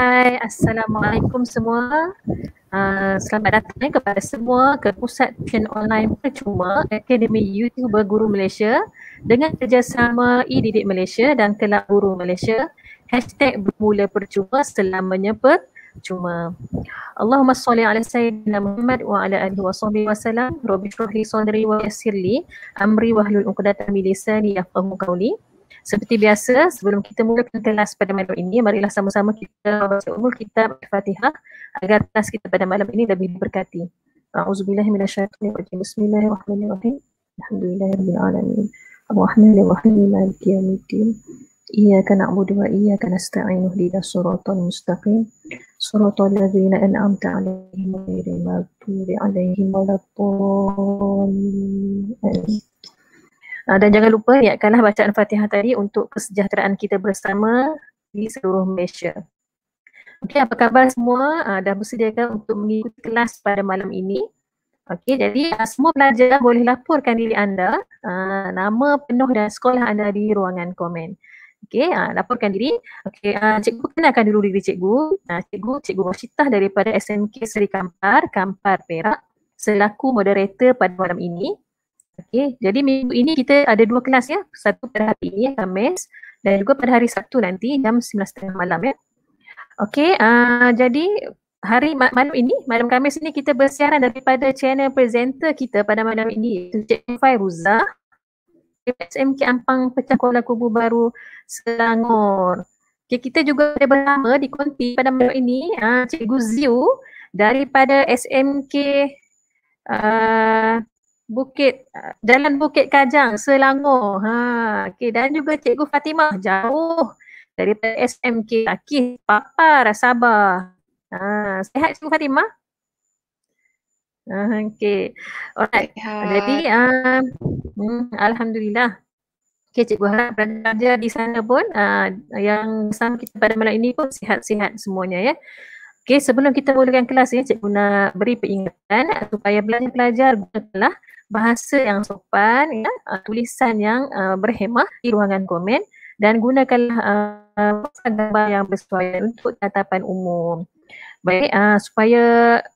Hai, Assalamualaikum semua. Uh, selamat datang eh, kepada semua ke Pusat Tuition Online Percuma Akademi Youtuber Guru Malaysia dengan kerjasama eDidik Malaysia dan Kelab Guru Malaysia. Hashtag bermula percuma selamanya percuma. Allahumma salli ala sayyidina Muhammad wa ala alihi wa sahbihi wa salam. Rabbi syurahi sondari wa yasirli. Amri wa hlul uqdatan milisani yafqahu kauli. Seperti biasa, sebelum kita mulakan kelas pada malam ini, marilah sama-sama kita membaca umur kitab Al-Fatihah agar kelas kita pada malam ini lebih diberkati. A'udzubillahi minasyaitonirrajim. Bismillahirrahmanirrahim. Alhamdulillahirabbil alamin. Arrahmanir rahim. Maliki yaumiddin. Iyyaka na'budu wa iyyaka nasta'in. Ihdinas siratal mustaqim. Siratal ladzina an'amta 'alaihim ghairil maghdubi 'alaihim waladdallin. Uh, dan jangan lupa ingatkanlah bacaan Fatihah tadi untuk kesejahteraan kita bersama di seluruh Malaysia. Okey, apa khabar semua? Uh, dah bersediakan untuk mengikuti kelas pada malam ini. Okey, jadi uh, semua pelajar boleh laporkan diri anda, uh, nama penuh dan sekolah anda di ruangan komen. Okey, uh, laporkan diri. Okey, uh, cikgu kenalkan dulu diri cikgu. Uh, cikgu, cikgu Rosita daripada SMK Seri Kampar, Kampar Perak, selaku moderator pada malam ini. Okey, jadi minggu ini kita ada dua kelas ya. Satu pada hari ini, Khamis. Dan juga pada hari Sabtu nanti, jam 9.30 malam ya. Okey, uh, jadi hari mal- malam ini, malam Khamis ini kita bersiaran daripada channel presenter kita pada malam ini. Itu Cik Fai Ruzza. SMK Ampang Pecah Kuala Kubu Baru Selangor. Okay, kita juga ada bersama di konti pada malam ini, uh, Cikgu Ziu daripada SMK uh, ah, Bukit Jalan Bukit Kajang Selangor. Ha, okay. dan juga Cikgu Fatimah jauh dari SMK Akih Papa Sabah. Ha, sehat Cikgu Fatimah? Uh, ha, okay. Alright. Jadi, um, hmm, Alhamdulillah. Okay, Cikgu harap belajar di sana pun uh, yang sama kita pada malam ini pun sihat-sihat semuanya ya. Okay, sebelum kita mulakan kelas ini, Cikgu nak beri peringatan eh, supaya pelajar pelajar gunakanlah -belajar, bahasa yang sopan ya uh, tulisan yang uh, berhemah di ruangan komen dan gunakanlah uh, gambar yang bersesuaian untuk tatapan umum baik uh, supaya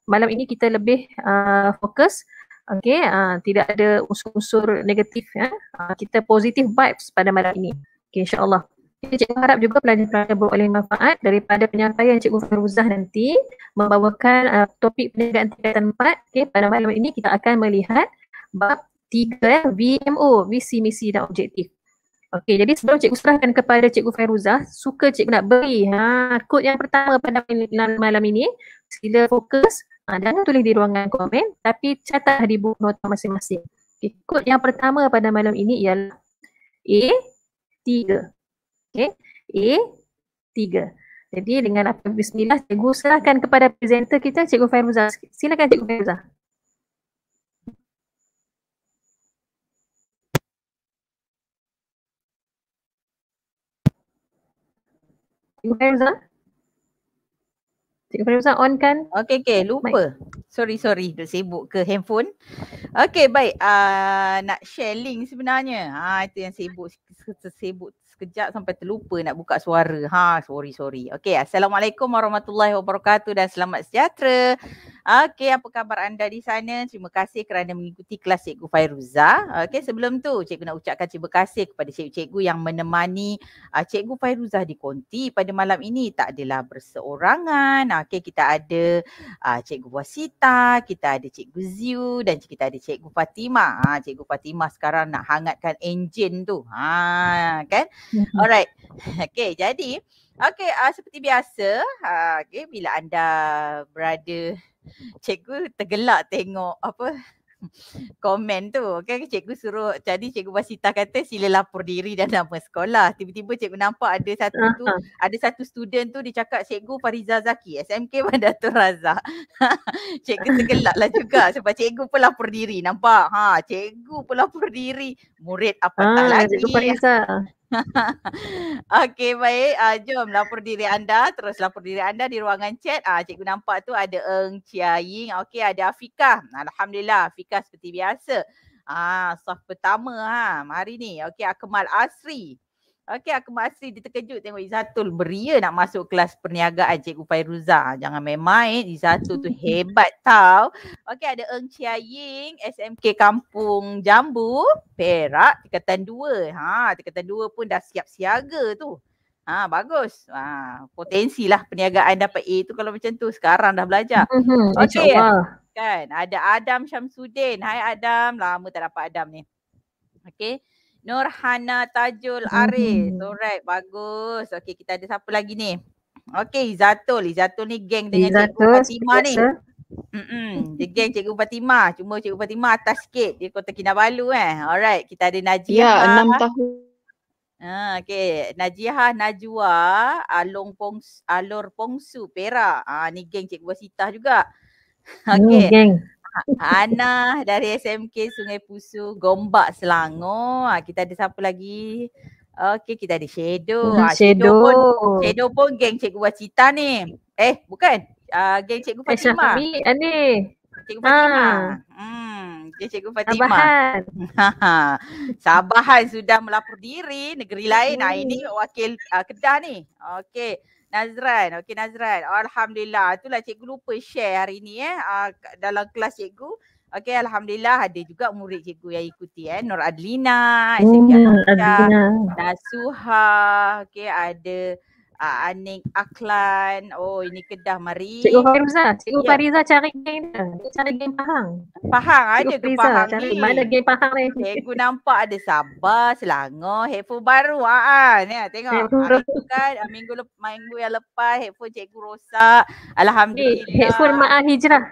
malam ini kita lebih uh, fokus okay, uh, tidak ada unsur-unsur negatif ya uh, kita positif vibes pada malam ini Okay, insyaallah Cikgu harap juga pelajar-pelajar beroleh manfaat daripada penyampaian Cikgu Firuzah nanti membawakan uh, topik pendidikan tingkatan 4. Okay, pada malam ini kita akan melihat bab 3 eh, VMO, visi, misi dan objektif. Okey, jadi sebelum cikgu serahkan kepada cikgu Fairuzah, suka cikgu nak beri ha, kod yang pertama pada malam ini, sila fokus ha, dan tulis di ruangan komen tapi catat di buku nota masing-masing. Okay, kod yang pertama pada malam ini ialah A3. Okey, A3. Jadi dengan apa bismillah cikgu serahkan kepada presenter kita cikgu Fairuzah. Silakan cikgu Fairuzah. Cikgu Farimza? Cikgu Farimza on kan? Okay, okay. Lupa. Sorry, sorry. Duk sibuk ke handphone. Okay, baik. Uh, nak share link sebenarnya. Ha, itu yang sibuk. Sibuk sekejap sampai terlupa nak buka suara. Ha, sorry, sorry. Okay, Assalamualaikum warahmatullahi wabarakatuh dan selamat sejahtera. Okay, apa khabar anda di sana? Terima kasih kerana mengikuti kelas Cikgu Fairuza. Okay, sebelum tu, Cikgu nak ucapkan terima kasih kepada Cikgu-Cikgu yang menemani uh, Cikgu Fairuza di Konti pada malam ini. Tak adalah berseorangan. Okay, kita ada uh, Cikgu Wasita, kita ada Cikgu Ziu dan kita ada Cikgu Fatimah. Ha, Cikgu Fatimah sekarang nak hangatkan enjin tu. Ha, kan? Okay? hmm Alright. Okay, jadi okay, uh, seperti biasa, uh, okay, bila anda berada, cikgu tergelak tengok apa komen tu. Okay, cikgu suruh, jadi cikgu Basita kata sila lapor diri dan nama sekolah. Tiba-tiba cikgu nampak ada satu uh-huh. tu, ada satu student tu dia cakap cikgu Fariza Zaki, SMK Bandatul Razak. cikgu tergelak lah juga sebab cikgu pun lapor diri. Nampak? Ha, cikgu pun lapor diri. Murid apa ah, tak lagi. Cikgu Fariza. Okey baik uh, jom lapor diri anda terus lapor diri anda di ruangan chat uh, Cikgu nampak tu ada Eng Chia Ying okey ada Afiqah Alhamdulillah Afiqah seperti biasa Ah, Soft pertama ha, ah, hari ni Okey Akmal Asri Okey aku masih terkejut tengok Izatul beria nak masuk kelas perniagaan Cikgu Fairuza. Jangan main-main Izatul tu hebat tau. Okey ada Eng Chia Ying SMK Kampung Jambu Perak tingkatan 2. Ha tingkatan 2 pun dah siap siaga tu. Ha bagus. Ha potensi lah perniagaan dapat A tu kalau macam tu sekarang dah belajar. Mhm, Okey. Kan ada Adam Syamsuddin. Hai Adam, lama tak dapat Adam ni. Okey. Nurhana Tajul hmm. Arif. Mm-hmm. Alright, bagus. Okey, kita ada siapa lagi ni? Okey, Izatul. Izatul ni geng dengan Izzatul, Cikgu Fatimah ni. Mm-mm. Dia geng Cikgu Fatimah. Cuma Cikgu Fatimah atas sikit. Dia kota Kinabalu eh. Alright, kita ada Najihah. Ya, enam tahun. Ah, ha, okay. Najihah Najwa, Alung Pongs, Alur Pongsu, Perak. Ah, ni geng Cikgu Basitah juga. Hmm, okay. Ni Ana dari SMK Sungai Pusu Gombak Selangor. Ha, kita ada siapa lagi? Okey, kita ada Shadow. Ha, Shadow. Shadow. Pun, Shadow pun geng Cikgu Wacita ni. Eh, bukan. Uh, geng Cikgu Fatimah. Eh, Syafiq Ani. Cikgu Fatimah. Ha. Hmm. Okay, Cikgu Fatimah. Sabahan. Sabahan sudah melapor diri negeri lain. Hmm. ini wakil uh, Kedah ni. Okey. Nazran. Okey Nazran. Alhamdulillah. Itulah cikgu lupa share hari ni eh ah, dalam kelas cikgu. Okey alhamdulillah ada juga murid cikgu yang ikuti eh Nur Adlina, hmm, Adlina, Nasuhah, Okey ada uh, ah, Aning, Aklan. Oh, ini Kedah mari. Cikgu Fariza, Cikgu ya. Fariza cari game dia. cari game Pahang. Pahang Cikgu ada ke Fariza, Pahang cari. ni? Mana game Pahang ni? Cikgu nampak ada Sabah, Selangor, headphone baru ah. ah ni lah, tengok. Hari ah, tu kan minggu lepas minggu yang lepas headphone cikgu rosak. Alhamdulillah. Hey, headphone maaf hijrah.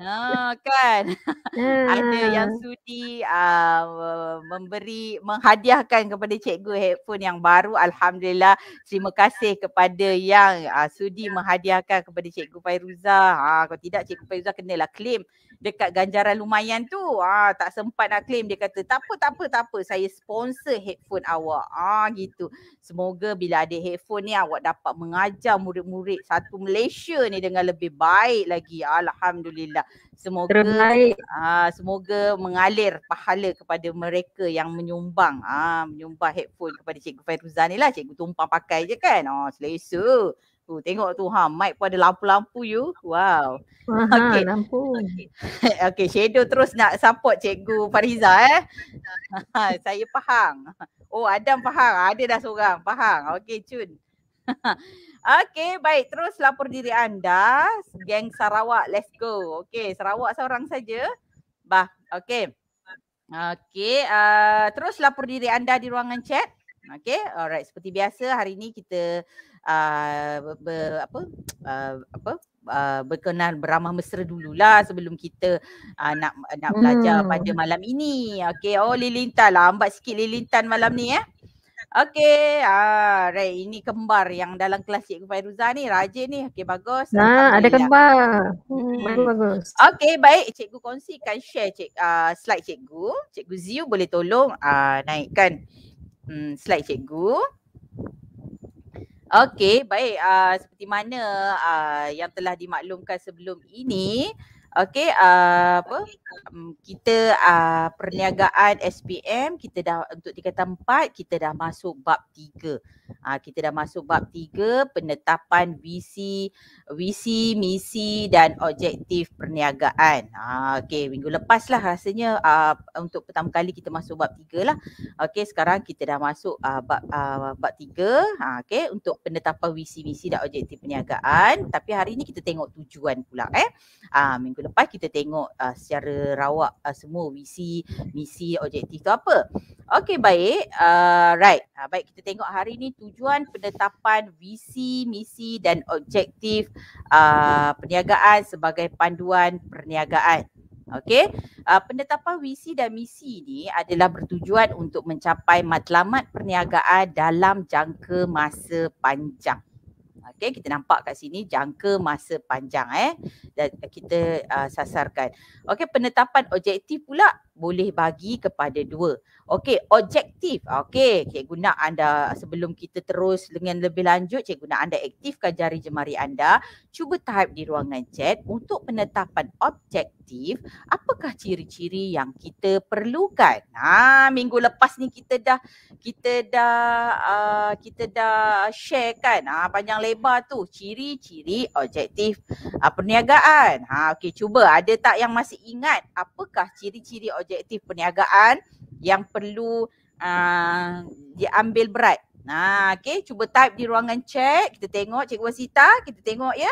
Ha kan. Hmm. Ada yang sudi uh, ah, memberi menghadiahkan kepada cikgu headphone yang baru alhamdulillah. Terima kasih kepada yang uh, sudi menghadiahkan kepada cikgu Fairuza. Ha kalau tidak cikgu Fairuza kenalah claim dekat ganjaran lumayan tu. Ha tak sempat nak claim dia kata tak apa tak apa tak apa saya sponsor headphone awak. Ha gitu. Semoga bila ada headphone ni awak dapat mengajar murid-murid satu Malaysia ni dengan lebih baik lagi. Alhamdulillah semoga terbaik. Aa, ah, semoga mengalir pahala kepada mereka yang menyumbang ah menyumbang headphone kepada cikgu Fairuzan ni lah cikgu tumpang pakai je kan ah, oh selesa tu tengok tu ha mic pun ada lampu-lampu you wow Aha, okay. lampu okay. okay. shadow terus nak support cikgu Fariza eh saya faham oh Adam faham ada ah, dah seorang faham Okay, cun Okey, baik. Terus lapor diri anda. Geng Sarawak, let's go. Okey, Sarawak seorang saja. Bah, okey. Okey, uh, terus lapor diri anda di ruangan chat. Okey, alright. Seperti biasa, hari ini kita uh, eh, ber, apa, uh, apa, Uh, berkenal beramah mesra dululah sebelum kita uh, nak nak belajar hmm. pada malam ini. Okey, oh Lilintan lambat sikit Lilintan malam ni eh. Okay. Ah, right. Ini kembar yang dalam kelas Cikgu Fairuza ni. Rajin ni. Okay, bagus. Nah, ada kembar. Hmm. Bagus, bagus. Okay, baik. Cikgu kongsikan share cik, uh, slide Cikgu. Cikgu Ziu boleh tolong uh, naikkan hmm, slide Cikgu. Okay, baik. Uh, seperti mana uh, yang telah dimaklumkan sebelum ini, Okey uh, apa um, kita uh, perniagaan SPM kita dah untuk tingkatan 4 kita dah masuk bab 3. Ha, kita dah masuk bab tiga, penetapan visi, visi, misi dan objektif perniagaan. Ha, Okey, minggu lepas lah rasanya uh, untuk pertama kali kita masuk bab tiga lah. Okey, sekarang kita dah masuk uh, bab, uh, bab tiga. Ha, Okey, untuk penetapan visi, misi dan objektif perniagaan. Tapi hari ni kita tengok tujuan pula eh. Ha, minggu lepas kita tengok uh, secara rawak uh, semua visi, misi, objektif tu apa. Okey, baik. Uh, right. Ha, baik, kita tengok hari ni tujuan penetapan visi, misi dan objektif uh, perniagaan sebagai panduan perniagaan. Okey, uh, penetapan visi dan misi ini adalah bertujuan untuk mencapai matlamat perniagaan dalam jangka masa panjang. Okey, kita nampak kat sini jangka masa panjang eh dan kita uh, sasarkan. Okey, penetapan objektif pula boleh bagi kepada dua. Okey, objektif. Okey, cikgu nak anda sebelum kita terus dengan lebih lanjut, cikgu nak anda aktifkan jari jemari anda. Cuba type di ruangan chat untuk penetapan objektif. Apakah ciri-ciri yang kita perlukan? Nah, ha, minggu lepas ni kita dah kita dah uh, kita dah share kan ha, panjang lebar tu ciri-ciri objektif uh, perniagaan. Ha, okey, cuba ada tak yang masih ingat apakah ciri-ciri objektif objektif perniagaan yang perlu uh, diambil berat. Nah, okey, cuba type di ruangan chat, kita tengok Cikgu Wasita, kita tengok ya.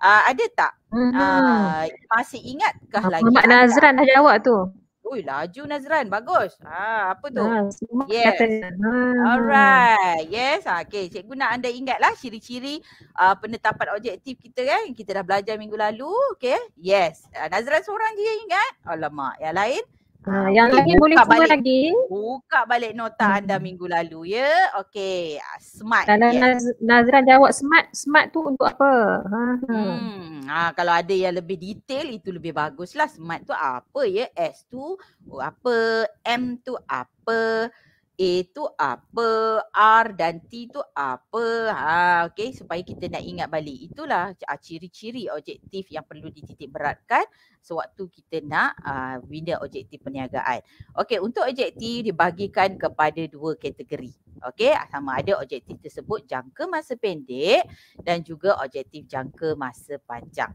Uh, ada tak? Hmm. Uh, masih ingatkah Apa lagi? Mak Nazran dah jawab tu. Ui laju Nazran. Bagus. Ha, apa tu? Ha, yes. Ha. Alright. Yes. Ha, okay. Cikgu nak anda ingatlah ciri-ciri uh, penetapan objektif kita kan. Kita dah belajar minggu lalu. Okay. Yes. Uh, Nazran seorang je ingat. Alamak. Yang lain? Ha, yang lagi boleh buka balik, lagi. Buka balik nota hmm. anda minggu lalu ya. Okey, ah, smart. Dan yes. Ya. Nazran jawab smart, smart tu untuk apa? Ha. ha. Hmm. Ha, kalau ada yang lebih detail itu lebih baguslah. Smart tu apa ya? S tu apa? M tu apa? A tu apa, R dan T tu apa. Ha, okay, supaya kita nak ingat balik. Itulah ah, ciri-ciri objektif yang perlu dititik beratkan sewaktu kita nak ha, bina objektif perniagaan. Okay, untuk objektif dibagikan kepada dua kategori. Okay, ah, sama ada objektif tersebut jangka masa pendek dan juga objektif jangka masa panjang.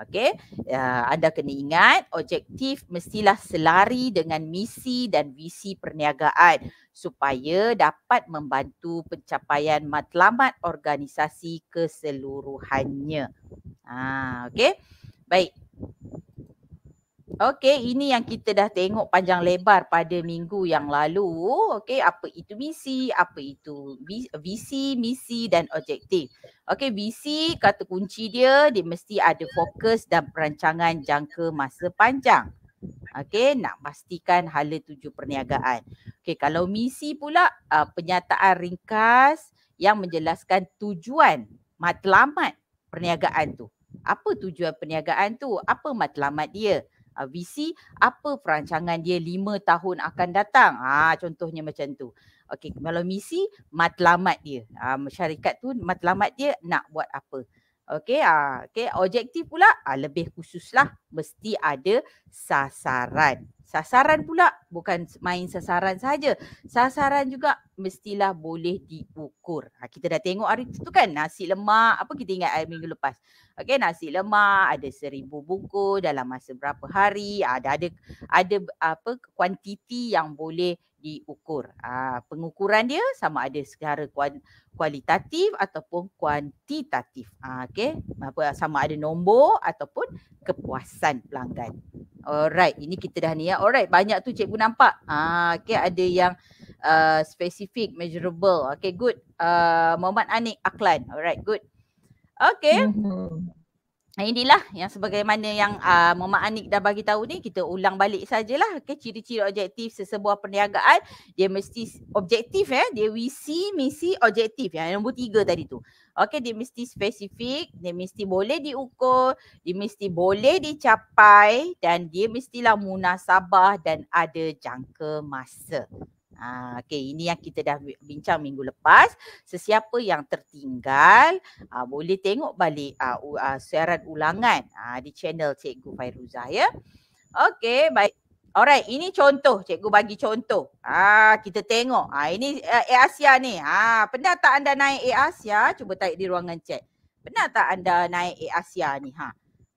Okay, uh, ah, anda kena ingat objektif mestilah selari dengan misi dan visi perniagaan supaya dapat membantu pencapaian matlamat organisasi keseluruhannya. Ah, okay, baik. Okey, ini yang kita dah tengok panjang lebar pada minggu yang lalu. Okey, apa itu misi, apa itu visi, misi dan objektif. Okey, visi kata kunci dia, dia mesti ada fokus dan perancangan jangka masa panjang. Okey, nak pastikan hala tuju perniagaan. Okey, kalau misi pula, uh, ah, penyataan ringkas yang menjelaskan tujuan matlamat perniagaan tu. Apa tujuan perniagaan tu? Apa matlamat dia? Uh, VC apa perancangan dia lima tahun akan datang. Ha contohnya macam tu. Okey, kalau misi matlamat dia. Ha ah, syarikat tu matlamat dia nak buat apa? Okey, ha, ah, okey, objektif pula ha, lebih lah mesti ada sasaran. Sasaran pula bukan main sasaran saja. Sasaran juga mestilah boleh diukur. Ha, kita dah tengok hari tu kan nasi lemak apa kita ingat hari minggu lepas. Okey nasi lemak ada seribu bungkus dalam masa berapa hari ada ada ada apa kuantiti yang boleh diukur. Ah pengukuran dia sama ada secara kualitatif ataupun kuantitatif. Ah uh, Apa sama ada nombor ataupun kepuasan pelanggan. Alright, ini kita dah ni ya. Alright, banyak tu cikgu nampak. Ah uh, ada yang uh, specific measurable. Okay, good. Ah uh, Muhammad Anik Aklan. Alright, good. Okay. Mm-hmm. Nah inilah yang sebagaimana yang uh, ah, Muhammad Anik dah bagi tahu ni kita ulang balik sajalah okay, ciri-ciri objektif sesebuah perniagaan dia mesti objektif ya eh? dia we misi objektif ya nombor tiga tadi tu okey dia mesti spesifik dia mesti boleh diukur dia mesti boleh dicapai dan dia mestilah munasabah dan ada jangka masa Ha, okay, ini yang kita dah bincang minggu lepas. Sesiapa yang tertinggal aa, ha, boleh tengok balik aa, ha, u, aa, siaran ulangan aa, di channel Cikgu Fairuzah ya. Okay, baik. Alright, ini contoh. Cikgu bagi contoh. Aa, kita tengok. Aa, ini eh, Air Asia ni. Aa, pernah tak anda naik Air Asia? Cuba type di ruangan chat. Pernah tak anda naik Air Asia ni? Ha?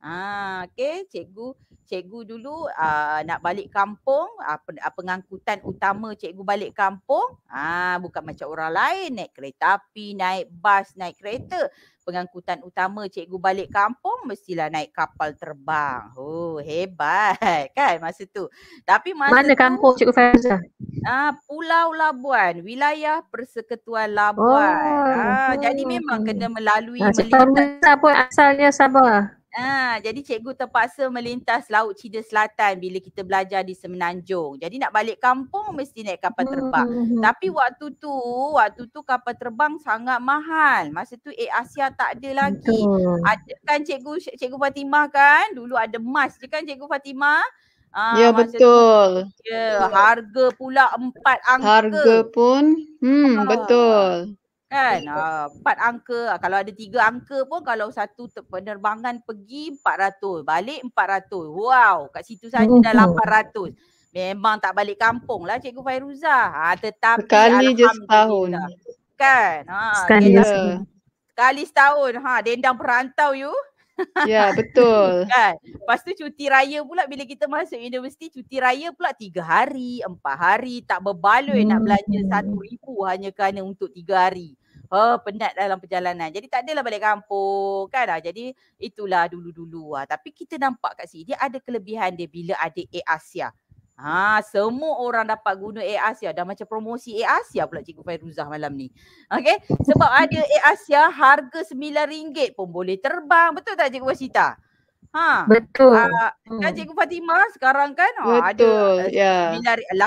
Ah, okay, cikgu cikgu dulu uh, nak balik kampung uh, pengangkutan utama cikgu balik kampung uh, bukan macam orang lain naik kereta api naik bas naik kereta pengangkutan utama cikgu balik kampung mestilah naik kapal terbang oh hebat kan masa tu tapi masa mana tu, kampung cikgu Fazza ah pulau labuan wilayah persekutuan labuan oh, uh, oh. jadi memang kena melalui nah, melintas pun asalnya Sabah. Ha, jadi cikgu terpaksa melintas Laut Cina Selatan bila kita belajar di Semenanjung. Jadi nak balik kampung mesti naik kapal terbang. Hmm. Tapi waktu tu, waktu tu kapal terbang sangat mahal. Masa tu Air Asia tak ada lagi. Hmm. Ada kan cikgu cikgu Fatimah kan? Dulu ada emas je kan cikgu Fatimah? Ha, ya betul. Tu, ya, harga pula empat angka. Harga pun hmm ha. betul. Kan uh, empat angka ah, kalau ada tiga angka pun kalau satu penerbangan pergi empat ratus balik empat ratus wow kat situ saja dah ratus memang tak balik kampung lah cikgu Fairuza ha, ah, tetapi sekali je setahun kan ha, sekali, yeah. sekali setahun ha, dendam perantau you Ya yeah, betul kan? Lepas tu cuti raya pula bila kita masuk universiti Cuti raya pula tiga hari, empat hari Tak berbaloi hmm. nak belanja satu ribu Hanya kerana untuk tiga hari oh, penat dalam perjalanan. Jadi tak adalah balik kampung kan. Ah. Jadi itulah dulu-dulu. Ah. Tapi kita nampak kat sini dia ada kelebihan dia bila ada Air Asia. Ha, semua orang dapat guna Air Asia Dah macam promosi Air Asia pula Cikgu Fairuzah malam ni Okay Sebab ada Air Asia Harga RM9 pun boleh terbang Betul tak Cikgu Fairuzah? Ha. Betul. Uh, kan Cikgu Fatimah sekarang kan ah, Betul. ada yeah.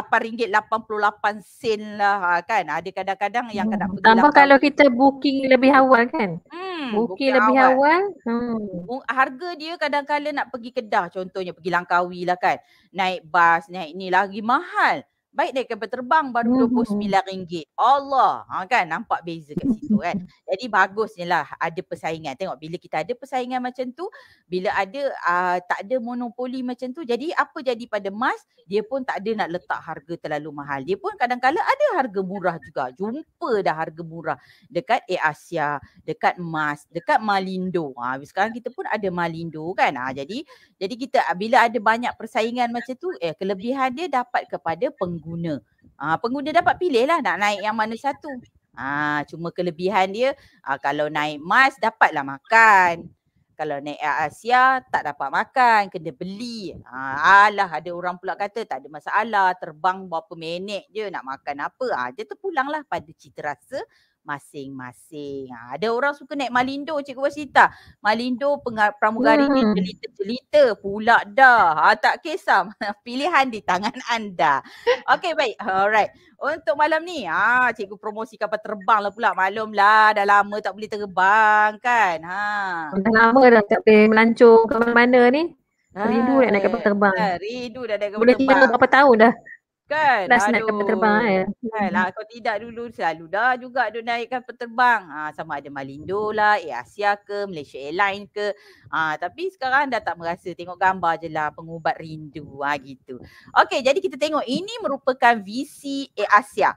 RM8.88 sen lah ah, kan. Ada kadang-kadang yang kadang-kadang hmm. Tambah kalau kita booking lebih awal kan. Hmm, booking, lebih awal. awal. Hmm. Harga dia kadang-kadang nak pergi Kedah contohnya pergi Langkawi lah kan. Naik bas, naik ni lagi mahal baik naik kapal terbang baru mm-hmm. RM29. Allah. Ha kan nampak beza kat situ kan. Jadi bagusnya lah ada persaingan. Tengok bila kita ada persaingan macam tu, bila ada uh, tak ada monopoli macam tu, jadi apa jadi pada emas, dia pun tak ada nak letak harga terlalu mahal. Dia pun kadang-kadang ada harga murah juga. Jumpa dah harga murah dekat Air Asia, dekat emas, dekat Malindo. Ha, sekarang kita pun ada Malindo kan. Ha, jadi jadi kita bila ada banyak persaingan macam tu, eh, kelebihan dia dapat kepada pengguna pengguna. ha, ah, pengguna dapat pilih lah nak naik yang mana satu. Ah ha, cuma kelebihan dia ha, kalau naik Mas dapatlah makan. Kalau naik Air Asia tak dapat makan, kena beli. Ha, alah ada orang pula kata tak ada masalah terbang berapa minit je nak makan apa. Ah ha, dia terpulanglah pada citarasa masing-masing. Ha, ada orang suka naik Malindo Cikgu Wasita. Malindo pramugari ni hmm. cerita-cerita pula dah. Ha, tak kisah. Pilihan di tangan anda. Okey baik. Alright. Untuk malam ni, ha, cikgu promosi kapal terbang lah pula. lah dah lama tak boleh terbang kan. Ha. Dah lama dah tak boleh melancong ke mana-mana ni. Rindu nak naik kapal terbang. Ha, rindu dah naik kapal terbang. Boleh tinggal berapa tahun dah. Kan? Last naik kapal terbang ya. Kan? Lah, kalau hmm. tidak dulu selalu dah juga dia naikkan kapal terbang. Ha, sama ada Malindo lah, Air Asia ke, Malaysia Airlines ke. Ha, tapi sekarang dah tak merasa tengok gambar je lah pengubat rindu ha, gitu. Okay jadi kita tengok ini merupakan visi Air Asia.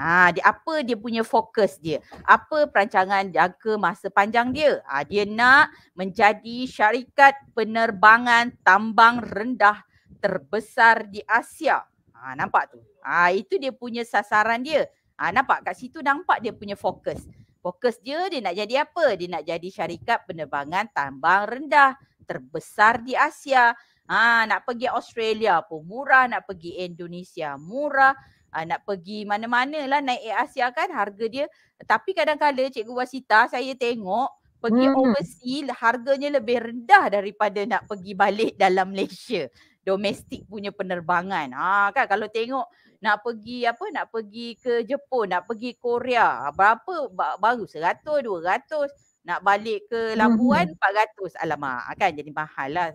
Ha, dia, apa dia punya fokus dia? Apa perancangan jangka masa panjang dia? Ha, dia nak menjadi syarikat penerbangan tambang rendah terbesar di Asia. Ha, nampak tu? Ha, itu dia punya sasaran dia. Ha, nampak kat situ nampak dia punya fokus. Fokus dia dia nak jadi apa? Dia nak jadi syarikat penerbangan tambang rendah terbesar di Asia. Ha, nak pergi Australia pun murah, nak pergi Indonesia murah. Ha, nak pergi mana-mana lah naik Air Asia kan harga dia. Tapi kadang-kadang Cikgu Wasita saya tengok pergi hmm. overseas harganya lebih rendah daripada nak pergi balik dalam Malaysia domestik punya penerbangan. Ha kan kalau tengok nak pergi apa nak pergi ke Jepun, nak pergi Korea, berapa baru 100, 200, nak balik ke Labuan 400. Mhm. Alamak, kan jadi mahal lah.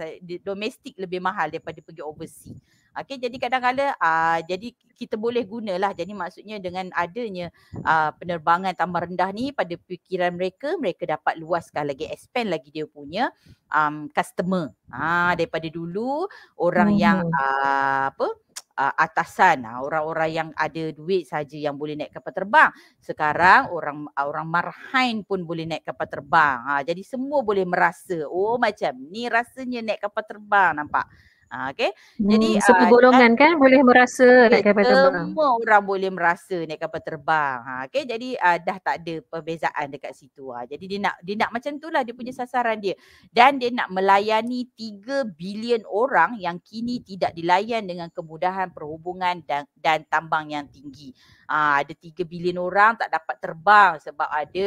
Domestik lebih mahal daripada pergi overseas. Okey jadi kadang-kadang uh, jadi kita boleh gunalah jadi maksudnya dengan adanya uh, penerbangan tambah rendah ni pada fikiran mereka mereka dapat luaskan lagi expand lagi dia punya um, customer. Ha uh, daripada dulu orang hmm. yang uh, apa ah, atasan orang-orang yang ada duit saja yang boleh naik kapal terbang sekarang orang orang marhain pun boleh naik kapal terbang jadi semua boleh merasa oh macam ni rasanya naik kapal terbang nampak Ah, ha, okay. Hmm, Jadi semua ah, golongan kan boleh merasa okay, naik kapal terbang. Semua orang boleh merasa naik kapal terbang. Ha, okay. Jadi uh, dah tak ada perbezaan dekat situ. Ha. Jadi dia nak dia nak macam tu lah dia punya sasaran dia. Dan dia nak melayani 3 bilion orang yang kini tidak dilayan dengan kemudahan perhubungan dan, dan tambang yang tinggi. Uh, ada 3 bilion orang tak dapat terbang sebab ada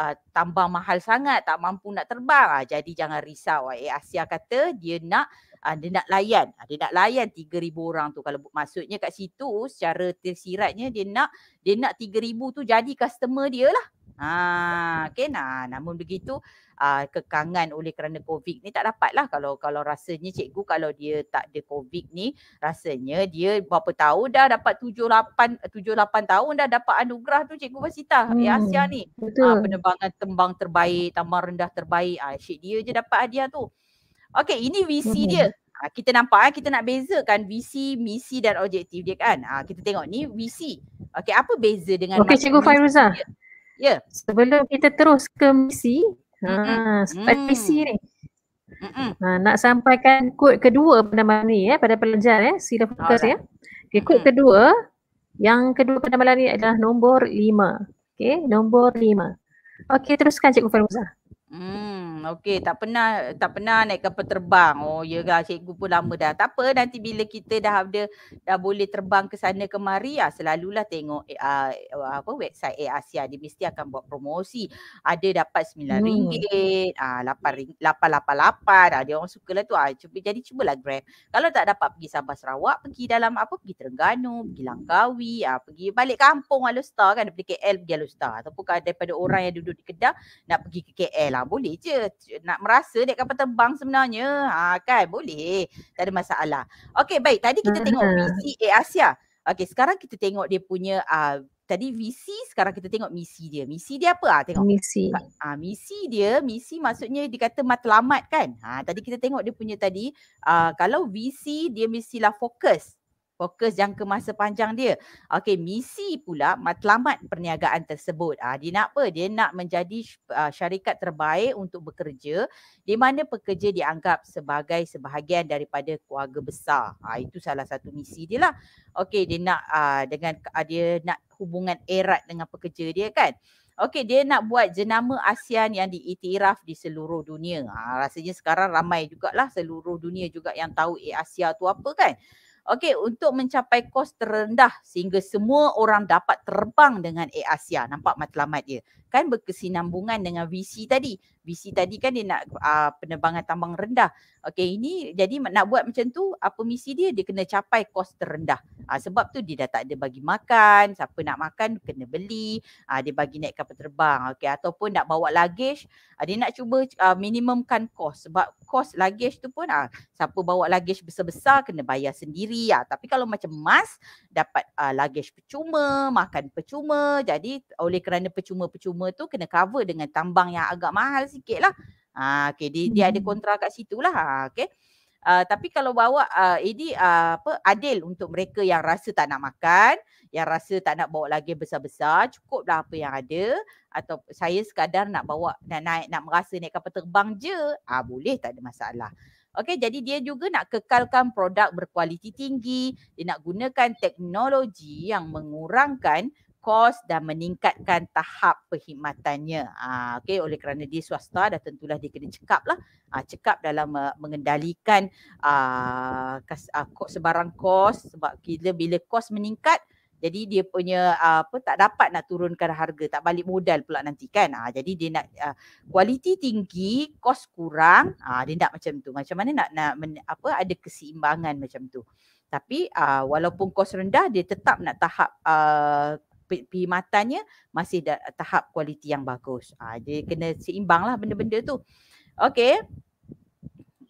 uh, tambang mahal sangat tak mampu nak terbang. Ha, jadi jangan risau. Eh, Asia kata dia nak uh, dia nak layan uh, dia nak layan 3000 orang tu kalau maksudnya kat situ secara tersiratnya dia nak dia nak 3000 tu jadi customer dia lah ha ah, okay, nah namun begitu uh, kekangan oleh kerana covid ni tak dapat lah kalau kalau rasanya cikgu kalau dia tak ada covid ni rasanya dia berapa tahun dah dapat 78 78 tahun dah dapat anugerah tu cikgu Basita eh, hmm, di Asia ni Uh, penerbangan tembang terbaik tambang rendah terbaik ah uh, dia je dapat hadiah tu Okay, ini visi hmm. dia. Ha, kita nampak kan, kita nak bezakan visi, misi dan objektif dia kan. Ha, kita tengok ni visi. Okay, apa beza dengan Okay, Cikgu Fairuzah. Ya. Yeah. Sebelum kita terus ke misi, mm-hmm. ha, visi ni. Mm-hmm. Ha, nak sampaikan kod kedua pada malam ni eh, pada pelajar eh. Sila fokus Alright. ya. Okay, kod mm kedua. Yang kedua pada malam ni adalah nombor lima. Okay, nombor lima. Okay, teruskan Cikgu Fairuzah. Hmm, okey, tak pernah tak pernah naik kapal terbang. Oh, ya ke cikgu pun lama dah. Tak apa, nanti bila kita dah ada dah boleh terbang ke sana kemari, ah selalulah tengok uh, apa website Air Asia dia mesti akan buat promosi. Ada dapat RM9, hmm. ah RM8 RM888. Ah dia orang sukalah tu. Ah cuba jadi cubalah Grab. Kalau tak dapat pergi Sabah Sarawak, pergi dalam apa pergi Terengganu, pergi Langkawi, ah pergi balik kampung Alustar kan pergi KL pergi Alustar ataupun kan, daripada orang yang duduk di Kedah nak pergi ke KL lah Ah, boleh je nak merasa dia kapal terbang sebenarnya ha kan boleh tak ada masalah okey baik tadi kita hmm. tengok misi eh, Asia okey sekarang kita tengok dia punya uh, tadi VC sekarang kita tengok misi dia misi dia apa ah tengok misi ah misi dia misi maksudnya dikata matlamat kan ha tadi kita tengok dia punya tadi uh, kalau VC dia mestilah fokus fokus jangka masa panjang dia. Okey, misi pula matlamat perniagaan tersebut. Ah, dia nak apa? Dia nak menjadi uh, syarikat terbaik untuk bekerja di mana pekerja dianggap sebagai sebahagian daripada keluarga besar. Ah, itu salah satu misi dia lah. Okey, dia nak uh, dengan uh, dia nak hubungan erat dengan pekerja dia kan? Okey, dia nak buat jenama ASEAN yang diiktiraf di seluruh dunia. Ha, rasanya sekarang ramai jugalah seluruh dunia juga yang tahu eh, Asia tu apa kan? Okey, untuk mencapai kos terendah sehingga semua orang dapat terbang dengan Air Asia. Nampak matlamat dia. Kan berkesinambungan dengan VC tadi. VC tadi kan dia nak uh, penerbangan tambang rendah. Okey ini jadi nak buat macam tu apa misi dia dia kena capai kos terendah. Ha, sebab tu dia dah tak ada bagi makan, siapa nak makan kena beli, ha, dia bagi naik kapal terbang okey ataupun nak bawa luggage, ha, dia nak cuba ha, minimumkan kos sebab kos luggage tu pun ha, siapa bawa luggage besar-besar kena bayar sendiri Ha. Tapi kalau macam mas dapat ha, luggage percuma, makan percuma, jadi oleh kerana percuma-percuma tu kena cover dengan tambang yang agak mahal sikitlah. Ah uh, okey dia, dia ada hmm. kontra kat situlah. Ha uh, okey. Uh, tapi kalau bawa uh, ah, AD uh, apa adil untuk mereka yang rasa tak nak makan, yang rasa tak nak bawa lagi besar-besar, cukuplah apa yang ada atau saya sekadar nak bawa nak naik nak merasa naik kapal terbang je, ah uh, boleh tak ada masalah. Okey, jadi dia juga nak kekalkan produk berkualiti tinggi, dia nak gunakan teknologi yang mengurangkan kos dan meningkatkan tahap perkhidmatannya. Ah ha, oleh kerana dia swasta dah tentulah dia kena cekaplah. Ah ha, cekap dalam uh, mengendalikan ah uh, sebarang kos sebab bila bila kos meningkat jadi dia punya ah, apa tak dapat nak turunkan harga, tak balik modal pula nanti kan. ha, jadi dia nak kualiti tinggi, kos kurang. ha, dia nak macam tu. Macam mana nak nak men, apa ada keseimbangan macam tu. Tapi uh, walaupun kos rendah dia tetap nak tahap uh, perkhidmatannya masih dah tahap kualiti yang bagus. Ha, dia kena seimbang lah benda-benda tu. Okay.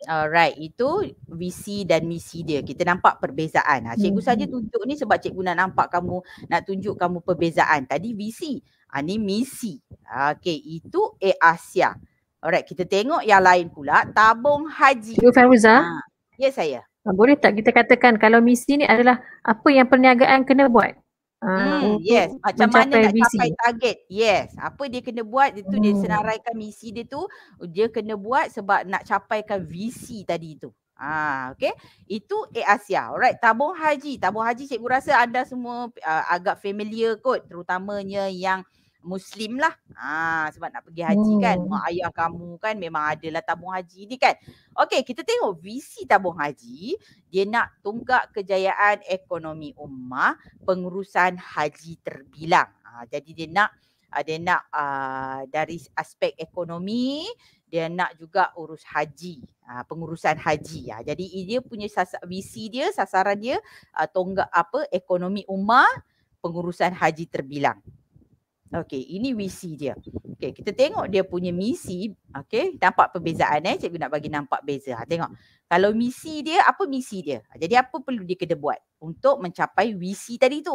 Alright, itu visi dan misi dia. Kita nampak perbezaan. Ha, cikgu saja hmm. tunjuk ni sebab cikgu nak nampak kamu, nak tunjuk kamu perbezaan. Tadi visi, ha, ni misi. Ha, okay, itu eh Asia. Alright, kita tengok yang lain pula. Tabung haji. Cikgu Faruza. Ha, ya, saya. Boleh tak kita katakan kalau misi ni adalah apa yang perniagaan kena buat? Ah, hmm, yes, macam mana nak visi. capai target. Yes, apa dia kena buat itu hmm. dia senaraikan misi dia tu, dia kena buat sebab nak capaikan visi tadi tu. Ha, ah, okey. Itu A Asia. Alright, tabung haji. Tabung haji cikgu rasa anda semua uh, agak familiar kot, terutamanya yang Muslim lah ha, Sebab nak pergi haji kan. hmm. kan Mak ayah kamu kan memang adalah tabung haji ni kan Okey, kita tengok visi tabung haji Dia nak tunggak kejayaan ekonomi ummah Pengurusan haji terbilang ha, Jadi dia nak ah, dia nak uh, dari aspek ekonomi dia nak juga urus haji uh, pengurusan haji ya uh. jadi dia punya sasaran visi dia sasaran dia uh, tonggak apa ekonomi ummah pengurusan haji terbilang Okey, ini visi dia. Okey, kita tengok dia punya misi. Okey, nampak perbezaan eh. Cikgu nak bagi nampak beza. Ha, tengok. Kalau misi dia, apa misi dia? Ha, jadi apa perlu dia kena buat untuk mencapai visi tadi tu?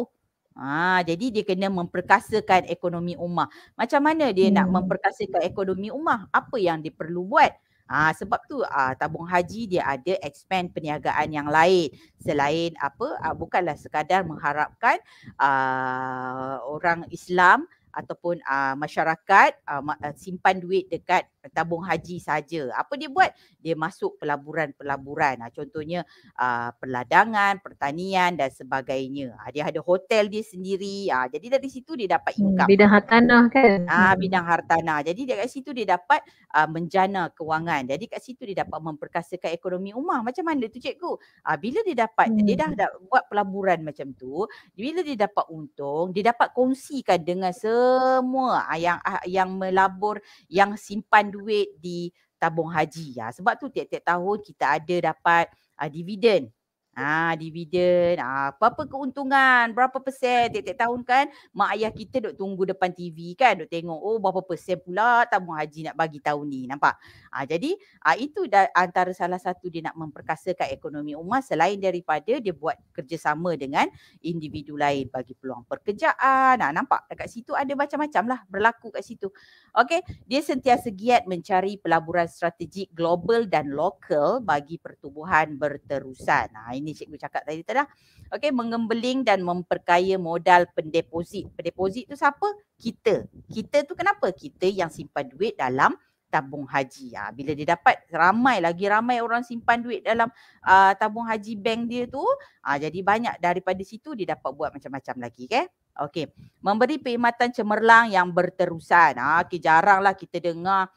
Ha, jadi dia kena memperkasakan ekonomi ummah. Macam mana dia hmm. nak memperkasakan ekonomi ummah? Apa yang dia perlu buat? Ha, sebab tu ha, tabung haji dia ada expand perniagaan yang lain selain apa ha, bukanlah sekadar mengharapkan ha, orang Islam ataupun uh, masyarakat uh, simpan duit dekat tabung haji saja. Apa dia buat? Dia masuk pelaburan-pelaburan. Uh, contohnya uh, perladangan, pertanian dan sebagainya. Uh, dia ada hotel dia sendiri. Uh, jadi dari situ dia dapat hmm, income. Bidang hartanah kan? Ah uh, bidang hartanah. Jadi dari situ dia dapat uh, menjana kewangan. Jadi kat situ dia dapat memperkasakan ekonomi rumah. Macam mana tu cikgu? Uh, bila dia dapat hmm. dia dah, dah buat pelaburan macam tu, bila dia dapat untung, dia dapat kongsikan dengan se- semua ah, yang ah, yang melabur yang simpan duit di tabung haji ya sebab tu tiap-tiap tahun kita ada dapat dividen Ah dividen, ah apa-apa keuntungan, berapa persen tiap-tiap tahun kan mak ayah kita duk tunggu depan TV kan duk tengok oh berapa persen pula tamu haji nak bagi tahun ni nampak. Ah jadi ah itu dah antara salah satu dia nak memperkasakan ekonomi umat selain daripada dia buat kerjasama dengan individu lain bagi peluang pekerjaan. Ah nampak dekat situ ada macam-macam lah berlaku kat situ. Okey, dia sentiasa giat mencari pelaburan strategik global dan lokal bagi pertumbuhan berterusan. Ah ini ni cikgu cakap tadi tadi lah. Okay, mengembeling dan memperkaya modal pendeposit. Pendeposit tu siapa? Kita. Kita tu kenapa? Kita yang simpan duit dalam tabung haji. Ha, bila dia dapat ramai lagi ramai orang simpan duit dalam uh, tabung haji bank dia tu, ha, jadi banyak daripada situ dia dapat buat macam-macam lagi. Okay? Okey, memberi perkhidmatan cemerlang yang berterusan. Ha, ah, okay, jaranglah kita dengar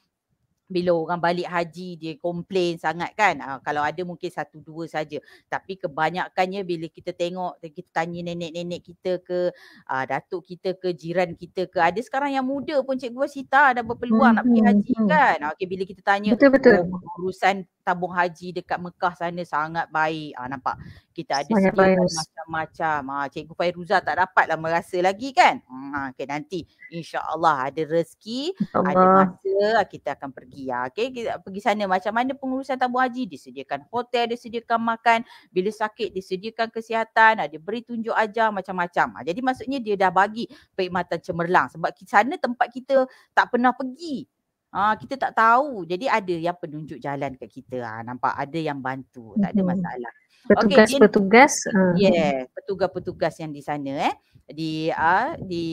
bila orang balik haji dia komplain sangat kan ha, kalau ada mungkin satu dua saja tapi kebanyakannya bila kita tengok kita tanya nenek-nenek kita ke ha, datuk kita ke jiran kita ke ada sekarang yang muda pun cikgu Sita ada berpeluang hmm, nak pergi hmm, haji hmm. hmm. kan ah, okey bila kita tanya betul, betul. Oh, urusan tabung haji dekat Mekah sana sangat baik. Ah nampak kita ada macam-macam. Ah Cikgu Fairuza tak dapat lah merasa lagi kan? Hmm ah, okay, nanti insya-Allah ada rezeki, ada masa ah, kita akan pergi. Ah okay. kita pergi sana macam mana pengurusan tabung haji? Disediakan hotel, disediakan makan, bila sakit disediakan kesihatan, ada ah, beri tunjuk ajar macam-macam. Ah, jadi maksudnya dia dah bagi perkhidmatan cemerlang sebab sana tempat kita tak pernah pergi. Ha, kita tak tahu. Jadi ada yang penunjuk jalan kat kita. Ha, nampak ada yang bantu. Tak ada masalah. Petugas-petugas. Okay, petugas, uh. Ah. Yeah, petugas-petugas yang di sana eh. Di uh, di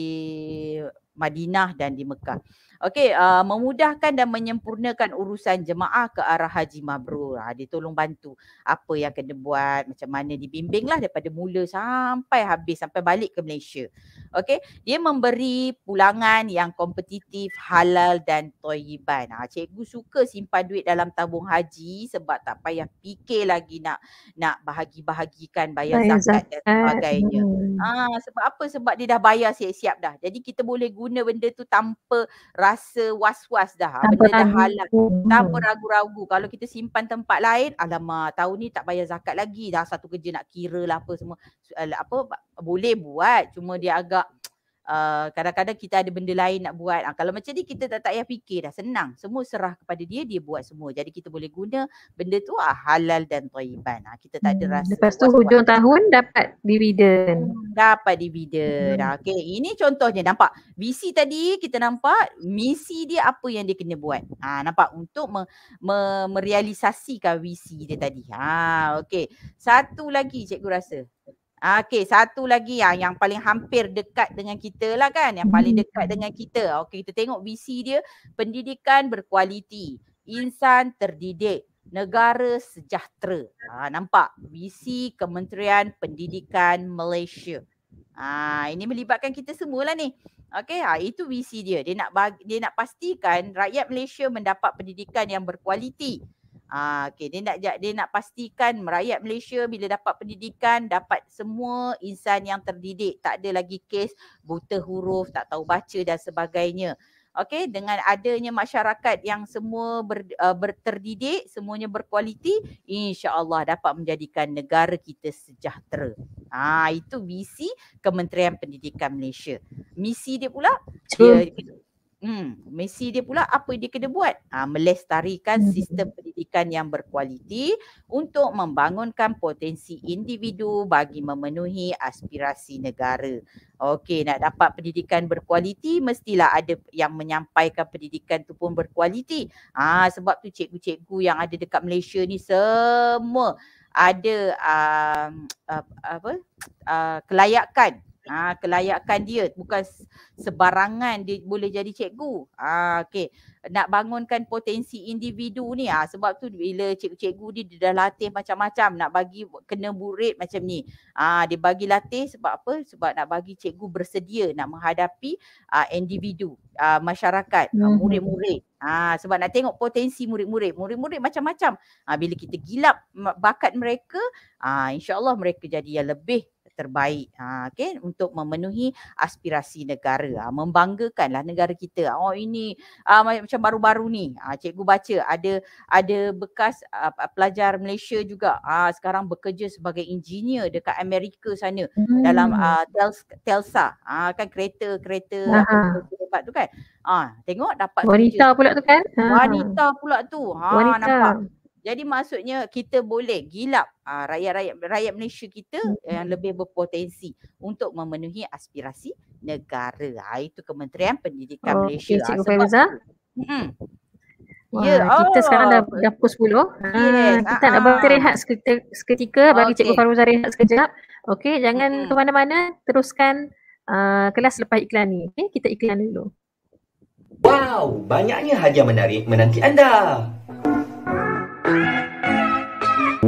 Madinah dan di Mekah. Okey, uh, memudahkan dan menyempurnakan urusan jemaah ke arah haji mabrur. Ha, dia tolong bantu apa yang kena buat, macam mana dibimbinglah daripada mula sampai habis, sampai balik ke Malaysia. Okey, dia memberi pulangan yang kompetitif, halal dan toyiban. Ha, cikgu suka simpan duit dalam tabung haji sebab tak payah fikir lagi nak nak bahagi-bahagikan bayar zakat dan sebagainya. Ha, sebab apa? Sebab dia dah bayar siap-siap dah. Jadi kita boleh guna benda tu tanpa rasa was-was dah. Tanpa benda dah halal. Tanpa hmm. ragu-ragu. Kalau kita simpan tempat lain, alamak tahun ni tak bayar zakat lagi. Dah satu kerja nak kira lah apa semua. Apa, boleh buat. Cuma dia agak Uh, kadang-kadang kita ada benda lain nak buat uh, Kalau macam ni kita tak payah fikir dah Senang semua serah kepada dia Dia buat semua Jadi kita boleh guna benda tu uh, Halal dan toiban uh, ah, Kita tak ada hmm, rasa Lepas tu hujung tahun dapat dividen hmm dapat dividen. Hmm. Okay, ini contohnya nampak visi tadi kita nampak misi dia apa yang dia kena buat. Ha, nampak untuk me, me, merealisasikan visi dia tadi. Ha, okay, satu lagi cikgu rasa. Ha, okay, satu lagi yang, ha, yang paling hampir dekat dengan kita lah kan. Yang paling hmm. dekat dengan kita. Okay, kita tengok visi dia pendidikan berkualiti. Insan terdidik negara sejahtera. Ha, nampak visi Kementerian Pendidikan Malaysia. Ha, ini melibatkan kita semualah ni. Okey, ha, itu visi dia. Dia nak bagi, dia nak pastikan rakyat Malaysia mendapat pendidikan yang berkualiti. Ha, okay. dia nak dia nak pastikan rakyat Malaysia bila dapat pendidikan dapat semua insan yang terdidik, tak ada lagi kes buta huruf, tak tahu baca dan sebagainya okey dengan adanya masyarakat yang semua ber, uh, berterdidik semuanya berkualiti insya Allah dapat menjadikan negara kita sejahtera ha itu visi Kementerian Pendidikan Malaysia misi dia pula dia hmm, misi dia pula apa dia kena buat? Ha, melestarikan hmm. sistem pendidikan yang berkualiti untuk membangunkan potensi individu bagi memenuhi aspirasi negara. Okey, nak dapat pendidikan berkualiti mestilah ada yang menyampaikan pendidikan tu pun berkualiti. Ha, sebab tu cikgu-cikgu yang ada dekat Malaysia ni semua ada uh, uh, apa uh, kelayakan ha, kelayakan dia bukan sebarangan dia boleh jadi cikgu ha, okay. nak bangunkan potensi individu ni ha, sebab tu bila cikgu-cikgu ni dia dah latih macam-macam nak bagi kena burit macam ni ha, dia bagi latih sebab apa sebab nak bagi cikgu bersedia nak menghadapi uh, individu uh, masyarakat hmm. murid-murid ha, sebab nak tengok potensi murid-murid murid-murid macam-macam ha, bila kita gilap bakat mereka ha, insyaAllah mereka jadi yang lebih terbaik ha, okay, untuk memenuhi aspirasi negara. Ha, membanggakanlah negara kita. Ha, oh ini ha, macam baru-baru ni. Ha, cikgu baca ada ada bekas ha, pelajar Malaysia juga ha, sekarang bekerja sebagai engineer dekat Amerika sana hmm. dalam ah, ha, Telsa. Ha, kan kereta-kereta dapat tu kan. Ha, tengok dapat. Wanita kerja. pula tu kan. Ha. Wanita pula tu. Ha, Wanita. Nampak. Jadi maksudnya kita boleh gilap uh, ah, rakyat-rakyat rakyat Malaysia kita eh, hmm. yang lebih berpotensi untuk memenuhi aspirasi negara. Ha, itu Kementerian Pendidikan ah, hmm. ya, oh, Malaysia. Okay, Cikgu Faiza. Ya, yeah. oh. kita sekarang dah dah pukul 10. Yes. Ha, kita uh-huh. nak bagi rehat seketika bagi okay. Cikgu Faruza rehat sekejap. Okey, jangan hmm. ke mana-mana, teruskan uh, kelas lepas iklan ni. Okay, eh, kita iklan dulu. Wow, banyaknya hadiah menarik menanti anda.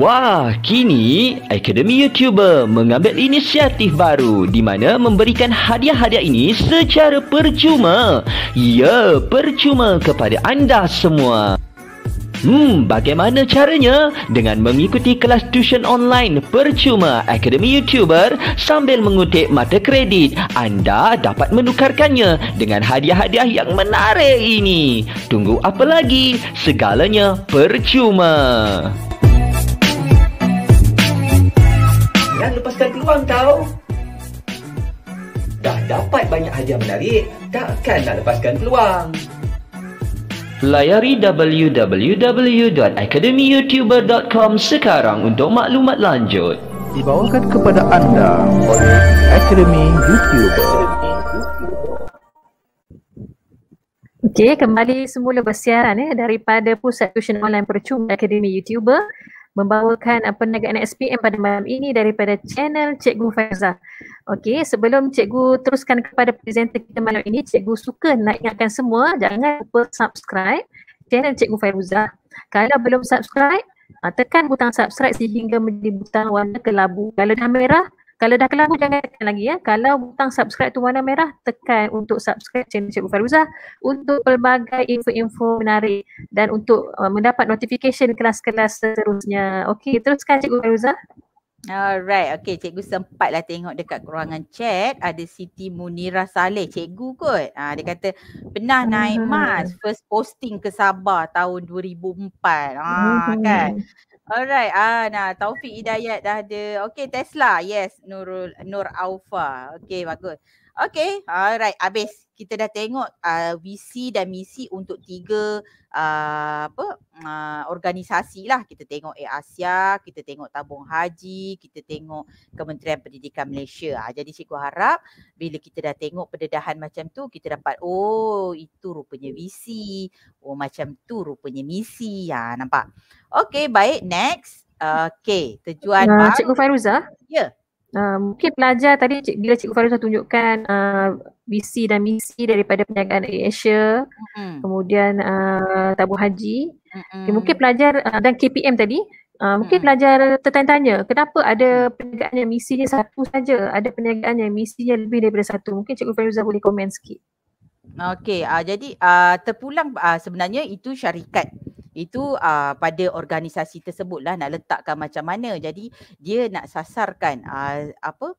Wah, kini Akademi YouTuber mengambil inisiatif baru di mana memberikan hadiah-hadiah ini secara percuma. Ya, percuma kepada anda semua. Hmm, bagaimana caranya? Dengan mengikuti kelas tuition online percuma Academy YouTuber sambil mengutip mata kredit, anda dapat menukarkannya dengan hadiah-hadiah yang menarik ini. Tunggu apa lagi? Segalanya percuma. Jangan lepaskan peluang kau. Dah dapat banyak hadiah menarik, takkan nak lepaskan peluang. Layari www.academyyoutuber.com sekarang untuk maklumat lanjut. Dibawakan kepada anda oleh Akademi YouTuber. Okey, kembali semula bersiaran eh, daripada Pusat Tuition Online Percuma Akademi YouTuber membawakan apa penegakan SPM pada malam ini daripada channel Cikgu Faiza. Okey, sebelum Cikgu teruskan kepada presenter kita malam ini, Cikgu suka nak ingatkan semua, jangan lupa subscribe channel Cikgu Faiza. Kalau belum subscribe, ah, tekan butang subscribe sehingga menjadi butang warna kelabu. Kalau dah merah, kalau dah kelabu jangan tekan lagi ya. Kalau butang subscribe tu warna merah tekan untuk subscribe channel Cikgu Faruzah untuk pelbagai info-info menarik dan untuk uh, mendapat notifikasi kelas-kelas seterusnya. Okey, teruskan Cikgu Faruzah. Alright, okay cikgu sempatlah tengok dekat ruangan chat Ada Siti Munira Saleh, cikgu kot ha, Dia kata, pernah naik hmm. mas first posting ke Sabah tahun 2004 ah, ha, hmm. kan? Alright, ah, nah Taufik Hidayat dah ada. Okay, Tesla. Yes, Nurul Nur Alfa. Okay, bagus. Okay, alright, habis kita dah tengok uh, visi dan misi untuk tiga uh, apa uh, organisasi lah kita tengok Air Asia, kita tengok Tabung Haji, kita tengok Kementerian Pendidikan Malaysia. Uh, jadi cikgu harap bila kita dah tengok pendedahan macam tu kita dapat oh itu rupanya visi, oh macam tu rupanya misi. Ya nampak. Okay, baik next. Uh, okay, tujuan uh, Cikgu Fairuza? Ya. Yeah. Ah, mungkin pelajar tadi cik, bila Cikgu Farisa tunjukkan uh, visi dan misi daripada Perniagaan Air Asia, hmm kemudian uh, ah, Tabu Haji, hmm okay, mungkin pelajar uh, dan KPM tadi, uh, mungkin mm. pelajar tertanya-tanya kenapa ada mm. perniagaan yang misinya satu saja, ada perniagaan yang misinya lebih daripada satu. Mungkin Cikgu Farisa boleh komen sikit. Okay, uh, jadi uh, terpulang uh, sebenarnya itu syarikat itu uh, pada organisasi tersebut lah nak letakkan macam mana jadi dia nak sasarkan uh, apa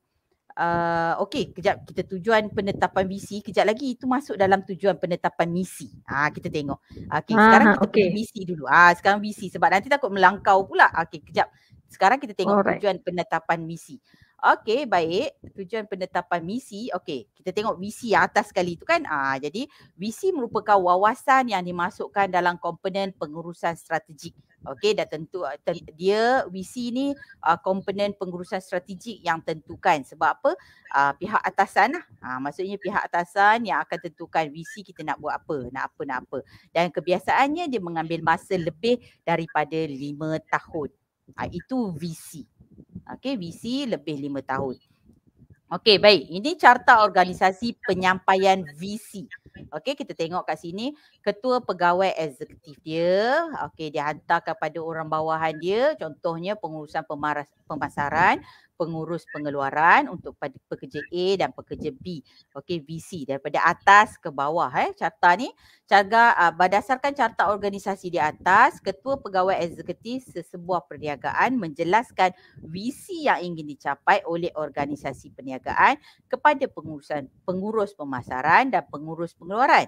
Uh, ah, okay, kejap kita tujuan penetapan visi Kejap lagi itu masuk dalam tujuan penetapan misi Ah, Kita tengok okay, ah, Sekarang kita okay. pilih visi dulu Ah, Sekarang visi sebab nanti takut melangkau pula Okay, kejap Sekarang kita tengok Alright. tujuan penetapan misi Okey, baik. Tujuan penetapan misi. Okey, kita tengok visi atas sekali itu kan. Ah, jadi visi merupakan wawasan yang dimasukkan dalam komponen pengurusan strategik. Okey, dah tentu ah, dia visi ni uh, komponen pengurusan strategik yang tentukan. Sebab apa? Uh, pihak atasan lah. Uh, maksudnya pihak atasan yang akan tentukan visi kita nak buat apa, nak apa, nak apa. Dan kebiasaannya dia mengambil masa lebih daripada lima tahun. Uh, itu visi. Okey, visi lebih lima tahun. Okey, baik. Ini carta organisasi penyampaian visi. Okey, kita tengok kat sini ketua pegawai eksekutif dia. Okey, dia hantar kepada orang bawahan dia, contohnya pengurusan pemaras, pemasaran, pengurus pengeluaran untuk pekerja A dan pekerja B. Okey, VC daripada atas ke bawah eh carta ni. Carta uh, ah, berdasarkan carta organisasi di atas, ketua pegawai eksekutif sesebuah perniagaan menjelaskan VC yang ingin dicapai oleh organisasi perniagaan kepada pengurusan pengurus pemasaran dan pengurus pengeluaran.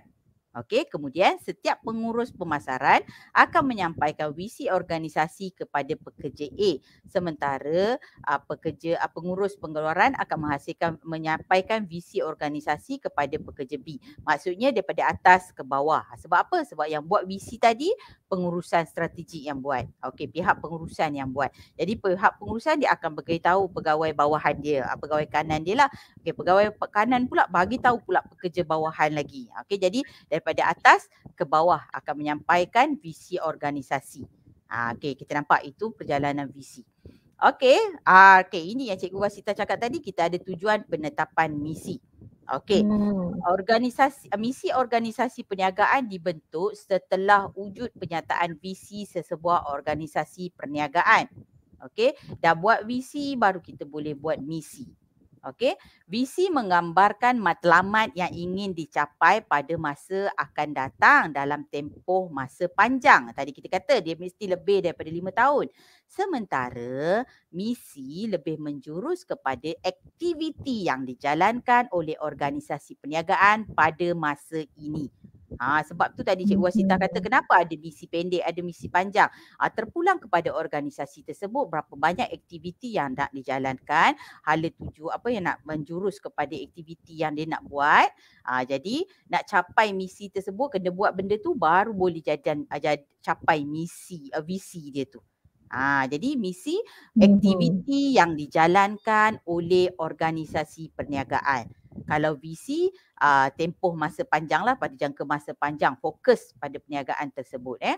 Okey, kemudian setiap pengurus pemasaran akan menyampaikan visi organisasi kepada pekerja A. Sementara uh, pekerja uh, pengurus pengeluaran akan menghasilkan menyampaikan visi organisasi kepada pekerja B. Maksudnya daripada atas ke bawah. Ah, sebab apa? Sebab yang buat visi tadi pengurusan strategik yang buat. Okey, pihak pengurusan yang buat. Jadi pihak pengurusan dia akan tahu pegawai bawahan dia, ah, pegawai kanan dia lah. Okey, pegawai kanan pula bagi tahu pula pekerja bawahan lagi. Okey, jadi daripada atas ke bawah akan menyampaikan visi organisasi. Ah, okey, kita nampak itu perjalanan visi. Okey, ah, okey ini yang Cikgu Wasita cakap tadi, kita ada tujuan penetapan misi. Okey. Hmm. Organisasi misi organisasi perniagaan dibentuk setelah wujud penyataan visi sesebuah organisasi perniagaan. Okey, dah buat visi baru kita boleh buat misi. Okey, visi menggambarkan matlamat yang ingin dicapai pada masa akan datang dalam tempoh masa panjang. Tadi kita kata dia mesti lebih daripada lima tahun. Sementara misi lebih menjurus kepada aktiviti yang dijalankan oleh organisasi perniagaan pada masa ini. Ha, sebab tu tadi Cikgu Wasita kata kenapa ada misi pendek, ada misi panjang. Ha, terpulang kepada organisasi tersebut berapa banyak aktiviti yang nak dijalankan. Hala tuju apa yang nak menjurus kepada aktiviti yang dia nak buat. Ha, jadi nak capai misi tersebut kena buat benda tu baru boleh jadikan jadi capai misi, eh, visi dia tu. Ah, jadi misi mm-hmm. aktiviti mm-hmm. yang dijalankan oleh organisasi perniagaan. Kalau visi uh, tempoh masa panjang lah pada jangka masa panjang fokus pada perniagaan tersebut. Eh.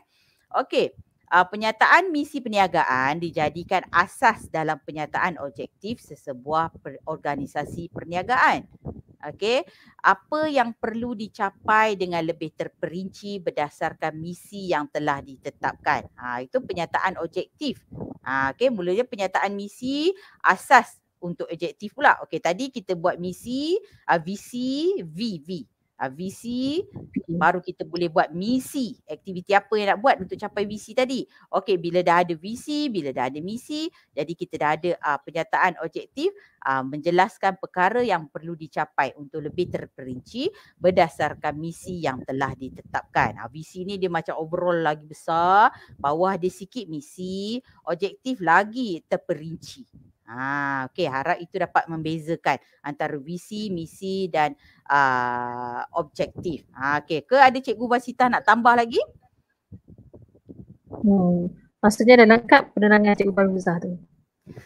Okey, uh, ah, penyataan misi perniagaan dijadikan asas dalam penyataan objektif sesebuah per- organisasi perniagaan. Okay, apa yang perlu dicapai dengan lebih terperinci berdasarkan misi yang telah ditetapkan. Ha, itu penyataan objektif. Ha, okay, mulanya penyataan misi asas untuk objektif pula. Okay, tadi kita buat misi, uh, visi, V, V. Ha, ah, visi hmm. baru kita boleh buat misi. Aktiviti apa yang nak buat untuk capai visi tadi. Okey bila dah ada visi, bila dah ada misi, jadi kita dah ada uh, penyataan objektif uh, menjelaskan perkara yang perlu dicapai untuk lebih terperinci berdasarkan misi yang telah ditetapkan. Ha, visi ni dia macam overall lagi besar, bawah dia sikit misi, objektif lagi terperinci. Ha, okay, harap itu dapat membezakan antara visi, misi dan uh, objektif. Ha, okay, ke ada Cikgu Basita nak tambah lagi? Hmm, maksudnya dah lengkap penerangan Cikgu Baruzah tu.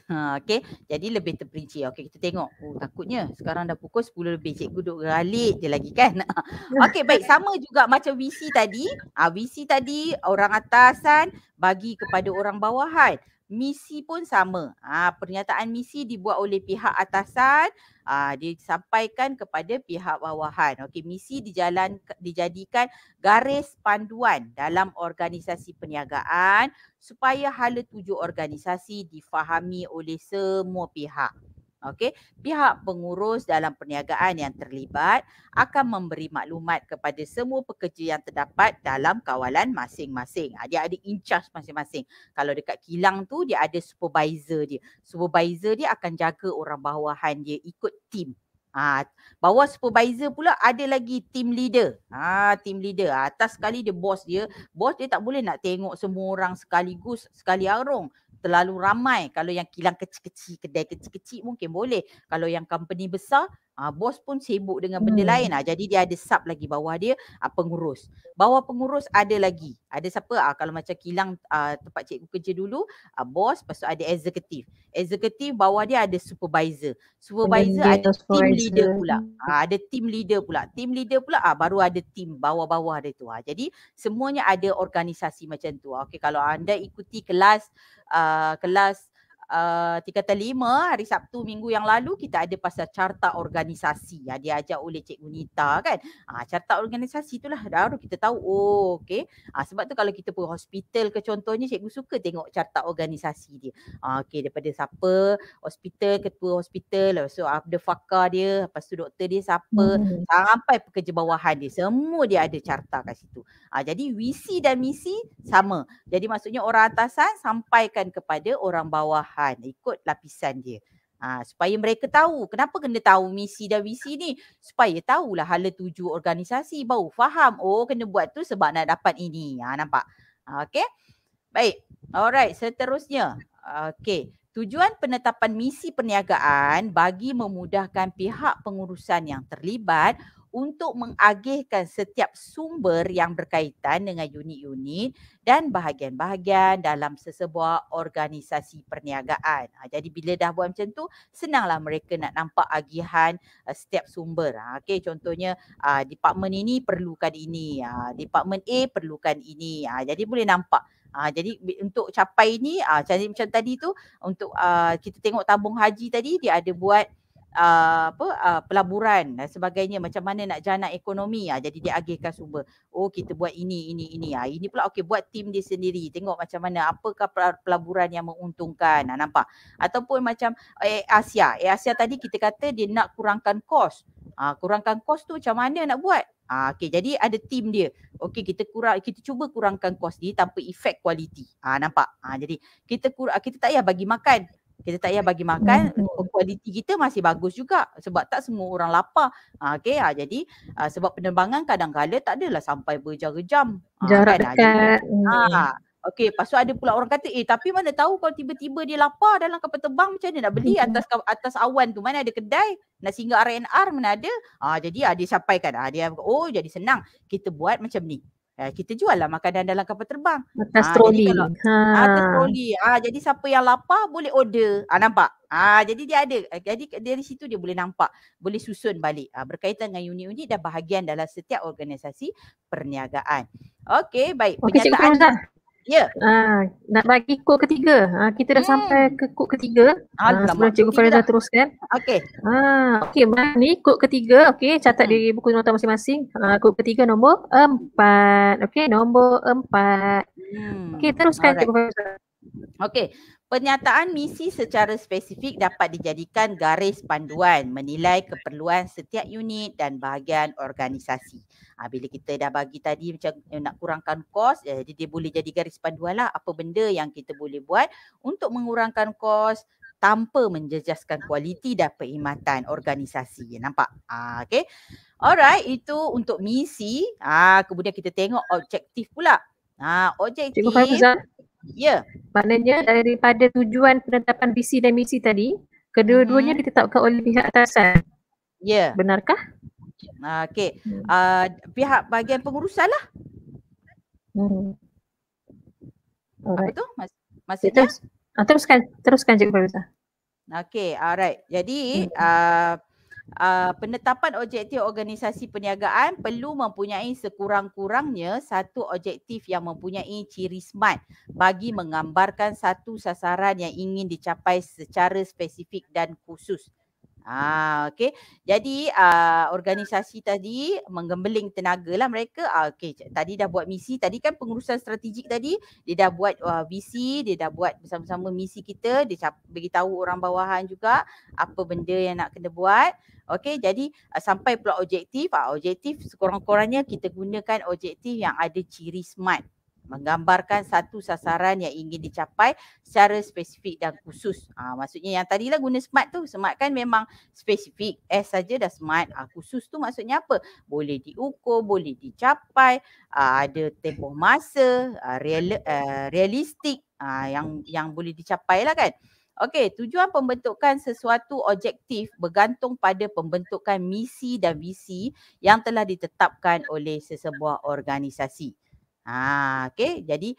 Ha, okay, jadi lebih terperinci. Okay, kita tengok. Oh, takutnya sekarang dah pukul 10 lebih. Cikgu duduk ralik je lagi kan? okay, baik. Sama juga macam visi tadi. Ha, visi tadi orang atasan bagi kepada orang bawahan misi pun sama. Ha, pernyataan misi dibuat oleh pihak atasan, ha, disampaikan kepada pihak bawahan. Okey, misi dijalan, dijadikan garis panduan dalam organisasi perniagaan supaya hala tuju organisasi difahami oleh semua pihak. Okey, pihak pengurus dalam perniagaan yang terlibat akan memberi maklumat kepada semua pekerja yang terdapat dalam kawalan masing-masing. Ah, dia ada in charge masing-masing. Kalau dekat kilang tu dia ada supervisor dia. Supervisor dia akan jaga orang bawahan dia ikut tim. Ha, ah, bawah supervisor pula ada lagi team leader. Ha, team leader. Atas sekali dia bos dia. Bos dia tak boleh nak tengok semua orang sekaligus sekali arung terlalu ramai kalau yang kilang kecil-kecil kedai kecil-kecil mungkin boleh kalau yang company besar Uh, bos pun sibuk dengan benda hmm. lain lah. Jadi dia ada sub lagi bawah dia uh, pengurus. Bawah pengurus ada lagi. Ada siapa? Uh, kalau macam kilang uh, tempat cikgu kerja dulu, uh, bos, lepas ada eksekutif. Eksekutif bawah dia ada supervisor. Supervisor ada team leader pula. Uh, ada team leader pula. Team leader pula uh, baru ada team bawah-bawah dia tu. Uh. Jadi semuanya ada organisasi macam tu. Okay, kalau anda ikuti kelas uh, kelas uh, tingkatan lima hari Sabtu minggu yang lalu kita ada pasal carta organisasi ya uh, diajar oleh Cikgu Nita kan. Uh, carta organisasi itulah baru kita tahu oh okey. Uh, sebab tu kalau kita pergi hospital ke contohnya Cikgu suka tengok carta organisasi dia. Uh, okey daripada siapa hospital ketua hospital lepas tu ada fakar dia lepas tu doktor dia siapa hmm. sampai pekerja bawahan dia semua dia ada carta kat situ. Uh, jadi visi dan misi sama. Jadi maksudnya orang atasan sampaikan kepada orang bawah Tuhan ikut lapisan dia ha, supaya mereka tahu kenapa kena tahu misi dan visi ni supaya tahulah hala tuju organisasi baru faham oh kena buat tu sebab nak dapat ini ha, nampak ha, okey baik alright seterusnya okey Tujuan penetapan misi perniagaan bagi memudahkan pihak pengurusan yang terlibat untuk mengagihkan setiap sumber yang berkaitan dengan unit-unit dan bahagian-bahagian dalam sesebuah organisasi perniagaan. Ha, jadi bila dah buat macam tu, senanglah mereka nak nampak agihan uh, setiap sumber. Ha, okay, contohnya uh, department ini perlukan ini, uh, department A perlukan ini. Uh, jadi boleh nampak. Ha, jadi untuk capai ini, uh, jadi macam tadi tu, untuk uh, kita tengok tabung haji tadi, dia ada buat uh, apa uh, pelaburan dan sebagainya macam mana nak jana ekonomi ya uh, jadi dia agihkan sumber oh kita buat ini ini ini ya uh, ini pula okey buat tim dia sendiri tengok macam mana apakah pelaburan yang menguntungkan uh, nampak ataupun macam eh, Asia eh, Asia tadi kita kata dia nak kurangkan kos uh, kurangkan kos tu macam mana nak buat Ah, okay, jadi ada tim dia. Okay, kita kurang, kita cuba kurangkan kos ni tanpa efek kualiti. Ah, nampak? Ah, jadi kita kur, kita tak payah bagi makan kita tak payah bagi makan oh, kualiti kita masih bagus juga sebab tak semua orang lapar ha, okey ha, jadi ha, sebab penerbangan kadang kadang tak adalah sampai berjam-jam ha, jarak kan, ha, dekat ha, ha. lepas tu ada pula orang kata eh tapi mana tahu kalau tiba-tiba dia lapar dalam kapal terbang macam mana nak beli atas atas awan tu mana ada kedai nak singgah R&R mana ada ha, jadi ha, dia sampaikan ha, dia oh jadi senang kita buat macam ni Uh, kita jual lah makanan dalam kapal terbang. Atas ah, troli. Ha, atas troli. Ha. Ha, jadi siapa yang lapar boleh order. Ha, nampak? Ha, jadi dia ada. Eh, jadi dari situ dia boleh nampak. Boleh susun balik. Ha, berkaitan dengan unit-unit dan bahagian dalam setiap organisasi perniagaan. Okey, baik. Okay, cikgu Fauzan. Yeah. Ya. nak bagi kod ketiga. Uh, kita dah hmm. sampai ke kod ketiga. Ah, Alamak, uh, sebelum Cikgu Farizah teruskan. Okey. Uh, okey, mari ni kod ketiga. Okey, catat hmm. di buku nota masing-masing. Uh, kod ketiga nombor empat. Okey, nombor empat. Hmm. Okey, teruskan Alright. Cikgu Farizah. Okey, Pernyataan misi secara spesifik dapat dijadikan garis panduan menilai keperluan setiap unit dan bahagian organisasi. Ha, bila kita dah bagi tadi macam nak kurangkan kos, eh, jadi dia boleh jadi garis panduan lah apa benda yang kita boleh buat untuk mengurangkan kos tanpa menjejaskan kualiti dan perkhidmatan organisasi. Ya, nampak? Ha, okay. Alright, itu untuk misi. Ha, kemudian kita tengok objektif pula. Ha, objektif. Cikgu Farfuzah. Ya. Maknanya daripada tujuan penetapan visi dan misi tadi, kedua-duanya hmm. ditetapkan oleh pihak atasan. Ya. Benarkah? Okey. Hmm. Uh, pihak bahagian pengurusanlah. Hmm. Apa tu? Mas ya, maksudnya? Terus, ah, teruskan, teruskan Cik Perusahaan. Okey, alright. Jadi, hmm. uh, uh, penetapan objektif organisasi perniagaan perlu mempunyai sekurang-kurangnya satu objektif yang mempunyai ciri smart bagi menggambarkan satu sasaran yang ingin dicapai secara spesifik dan khusus. Ah, okay. Jadi uh, organisasi tadi menggembeling tenaga lah mereka. Ah, okay. Tadi dah buat misi. Tadi kan pengurusan strategik tadi dia dah buat uh, ah, visi, dia dah buat bersama-sama misi kita. Dia beritahu orang bawahan juga apa benda yang nak kena buat. Okay. Jadi uh, sampai pula objektif. Uh, objektif sekurang-kurangnya kita gunakan objektif yang ada ciri smart menggambarkan satu sasaran yang ingin dicapai secara spesifik dan khusus. Ha, maksudnya yang tadilah guna smart tu. Smart kan memang spesifik. S eh, saja dah smart. Ha, khusus tu maksudnya apa? Boleh diukur, boleh dicapai, ha, ada tempoh masa, ha, real, ha, realistik ha, yang yang boleh dicapai lah kan. Okey, tujuan pembentukan sesuatu objektif bergantung pada pembentukan misi dan visi yang telah ditetapkan oleh sesebuah organisasi. Ah, okay. Jadi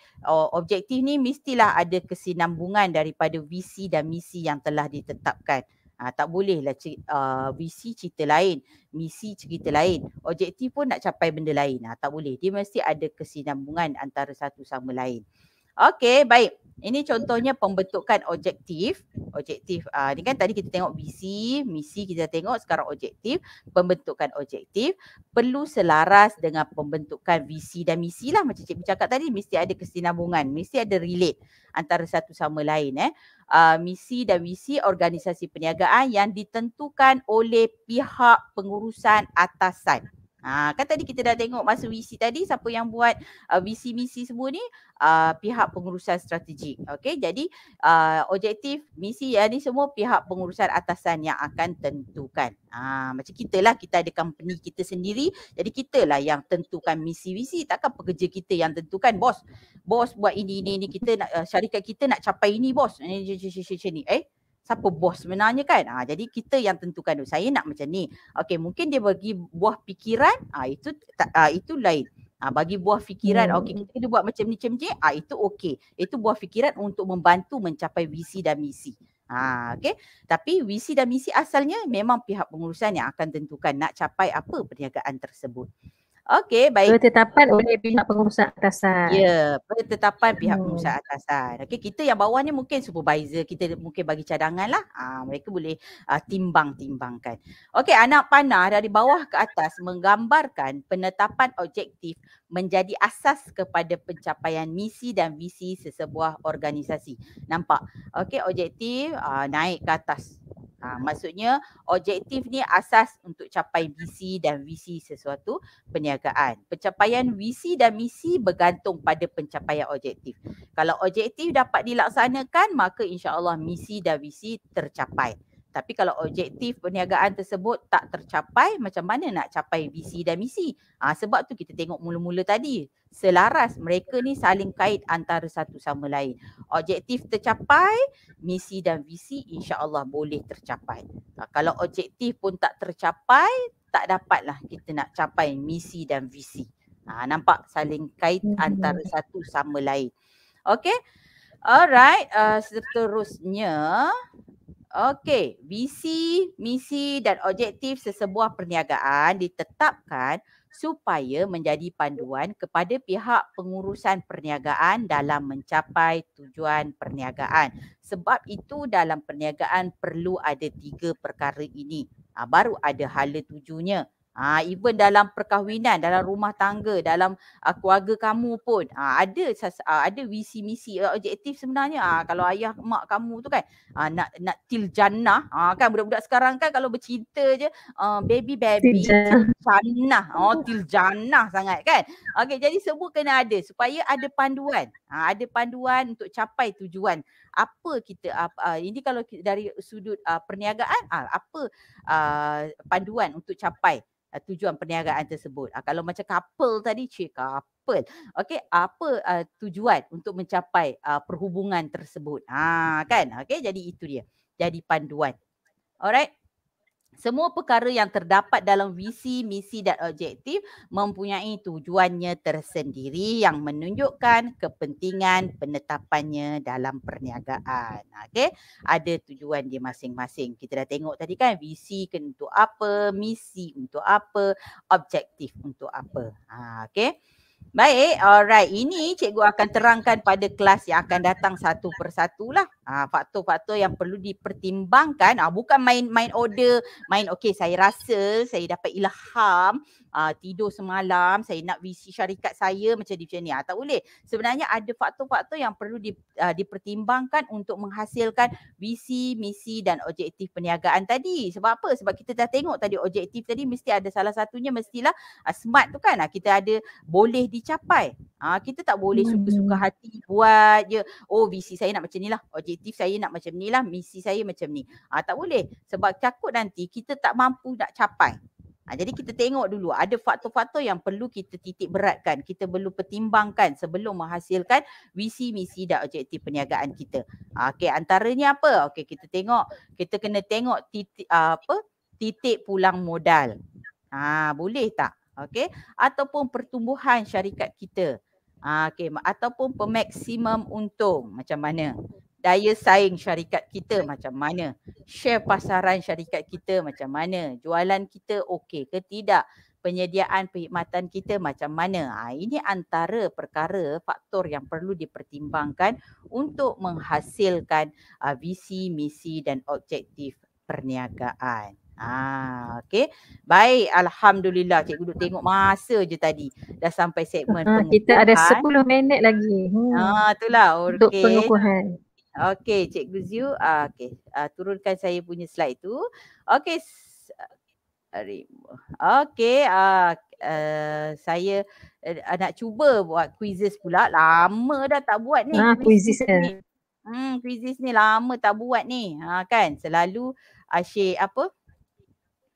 objektif ni mestilah ada kesinambungan daripada visi dan misi yang telah ditetapkan. Ah, tak bolehlah uh, visi cerita lain, misi cerita lain. Objektif pun nak capai benda lain. Ah, tak boleh. Dia mesti ada kesinambungan antara satu sama lain. Okay, baik. Ini contohnya pembentukan objektif. Objektif uh, ni kan tadi kita tengok visi, misi kita tengok sekarang objektif. Pembentukan objektif perlu selaras dengan pembentukan visi dan misi lah. Macam cikgu cakap tadi mesti ada kesinambungan. Mesti ada relate antara satu sama lain. Eh. Uh, misi dan visi organisasi perniagaan yang ditentukan oleh pihak pengurusan atasan. Ah kan tadi kita dah tengok masa VC tadi siapa yang buat uh, VC misi semua ni uh, pihak pengurusan strategik. Okey jadi uh, objektif misi ya ni semua pihak pengurusan atasan yang akan tentukan. Ah macam kita lah kita ada company kita sendiri jadi kita lah yang tentukan misi visi takkan pekerja kita yang tentukan bos. Bos buat ini ini ini kita nak uh, syarikat kita nak capai ini bos. Ini ini ini ini. Eh siapa bos sebenarnya kan. Ha, jadi kita yang tentukan tu. Saya nak macam ni. Okey mungkin dia bagi buah fikiran ha, itu ha, itu lain. Ha, bagi buah fikiran hmm. okey kita kena buat macam ni macam ni ha, itu okey. Itu buah fikiran untuk membantu mencapai visi dan misi. Ha, okay. Tapi visi dan misi asalnya memang pihak pengurusan yang akan tentukan nak capai apa perniagaan tersebut. Okey, baik. Ketetapan oleh pihak pengurusan atasan. Ya, yeah, ketetapan pihak hmm. pengurusan atasan. Okey, kita yang bawah ni mungkin supervisor. Kita mungkin bagi cadangan lah. Ah, mereka boleh ah, timbang-timbangkan. Okey, anak panah dari bawah ke atas menggambarkan penetapan objektif menjadi asas kepada pencapaian misi dan visi sesebuah organisasi. Nampak? Okey, objektif ah, naik ke atas. Ha, maksudnya objektif ni asas untuk capai visi dan visi sesuatu perniagaan. Pencapaian visi dan misi bergantung pada pencapaian objektif. Kalau objektif dapat dilaksanakan maka insya-Allah misi dan visi tercapai. Tapi kalau objektif perniagaan tersebut tak tercapai, macam mana nak capai visi dan misi? Ha, sebab tu kita tengok mula-mula tadi, selaras mereka ni saling kait antara satu sama lain. Objektif tercapai, misi dan visi insya-Allah boleh tercapai. Ha, kalau objektif pun tak tercapai, tak dapatlah kita nak capai misi dan visi. Ha, nampak saling kait hmm. antara satu sama lain. Okay. Alright, uh, seterusnya Okey, visi, misi dan objektif sesebuah perniagaan ditetapkan supaya menjadi panduan kepada pihak pengurusan perniagaan dalam mencapai tujuan perniagaan. Sebab itu dalam perniagaan perlu ada tiga perkara ini. Ha, baru ada hala tujunya. Ha, even dalam perkahwinan, dalam rumah tangga, dalam uh, keluarga kamu pun ha, ada uh, ada visi misi uh, eh, objektif sebenarnya. Ha, kalau ayah mak kamu tu kan uh, nak nak til jannah, ha, kan budak-budak sekarang kan kalau bercinta je uh, baby baby jannah, ha, oh til jannah sangat kan. Okay, jadi semua kena ada supaya ada panduan. Ha, ada panduan untuk capai tujuan apa kita uh, uh, ini kalau dari sudut uh, perniagaan uh, apa uh, panduan untuk capai uh, tujuan perniagaan tersebut uh, kalau macam couple tadi cik couple okey apa uh, tujuan untuk mencapai uh, perhubungan tersebut ha uh, kan okey jadi itu dia jadi panduan alright semua perkara yang terdapat dalam visi, misi dan objektif mempunyai tujuannya tersendiri yang menunjukkan kepentingan penetapannya dalam perniagaan. Okay, ada tujuan dia masing-masing. Kita dah tengok tadi kan visi untuk apa, misi untuk apa, objektif untuk apa. Ha, okey. Baik, alright. Ini cikgu akan terangkan pada kelas yang akan datang satu persatulah. Ah, faktor-faktor yang perlu dipertimbangkan ah bukan main main order main okey saya rasa saya dapat ilham ah tidur semalam saya nak visi syarikat saya macam di macam ni ah tak boleh sebenarnya ada faktor-faktor yang perlu di, ah, dipertimbangkan untuk menghasilkan visi misi dan objektif perniagaan tadi sebab apa sebab kita dah tengok tadi objektif tadi mesti ada salah satunya mestilah ah, smart tu kan ah kita ada boleh dicapai ah kita tak boleh hmm. suka-suka hati buat je oh visi saya nak macam ni lah. objektif objektif saya nak macam ni lah, misi saya macam ni. Ha, tak boleh. Sebab takut nanti kita tak mampu nak capai. Ha, jadi kita tengok dulu ada faktor-faktor yang perlu kita titik beratkan. Kita perlu pertimbangkan sebelum menghasilkan visi, misi dan objektif perniagaan kita. Ha, Okey antaranya apa? Okey kita tengok. Kita kena tengok titik apa? Titik pulang modal. Ha, boleh tak? Okey. Ataupun pertumbuhan syarikat kita. Ha, Okey ataupun pemaksimum untung macam mana? daya saing syarikat kita macam mana, share pasaran syarikat kita macam mana, jualan kita okey ke tidak, penyediaan perkhidmatan kita macam mana. Ha, ini antara perkara faktor yang perlu dipertimbangkan untuk menghasilkan uh, visi, misi dan objektif perniagaan. Ah, ha, okay. Baik, Alhamdulillah Cikgu duduk tengok masa je tadi Dah sampai segmen ha, pengukuhan Kita ada 10 minit lagi hmm. ah, Itulah, okay. Untuk pengukuhan Okey, Cikgu Ziu. Uh, Okey, uh, turunkan saya punya slide tu. Okey. Ah, okey, uh, uh, saya uh, nak cuba buat quizzes pula. Lama dah tak buat ni. Ah, quizzes lah. ni. Hmm, quizzes ni lama tak buat ni. Ha, kan? Selalu asyik apa? Uh,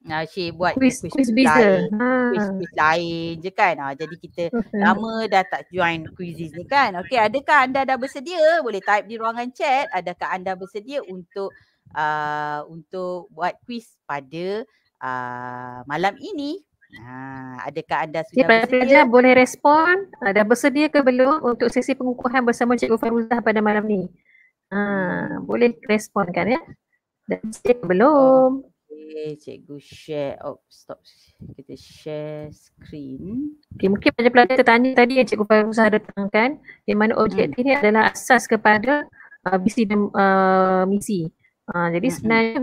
Nah, uh, Syek buat quiz quiz quiz lain. Quiz, ha. quiz lain je kan. Ah uh, jadi kita okay. lama dah tak join quizzes ni kan. Okey, adakah anda dah bersedia? Boleh type di ruangan chat, adakah anda bersedia untuk uh, untuk buat quiz pada uh, malam ini? uh, adakah anda ya, sudah ya, bersedia? Pelajar boleh respon, uh, dah bersedia ke belum untuk sesi pengukuhan bersama Cikgu Faruzah pada malam ni? Ha, uh, boleh respon kan ya? Dan sedia ke belum? Oh cikgu share. Oh, stop. Kita share screen. Okay, mungkin banyak pelajar tertanya tadi yang cikgu Farah Usaha datangkan. Di mana objektif hmm. ini adalah asas kepada uh, visi dan uh, misi. Uh, jadi hmm. sebenarnya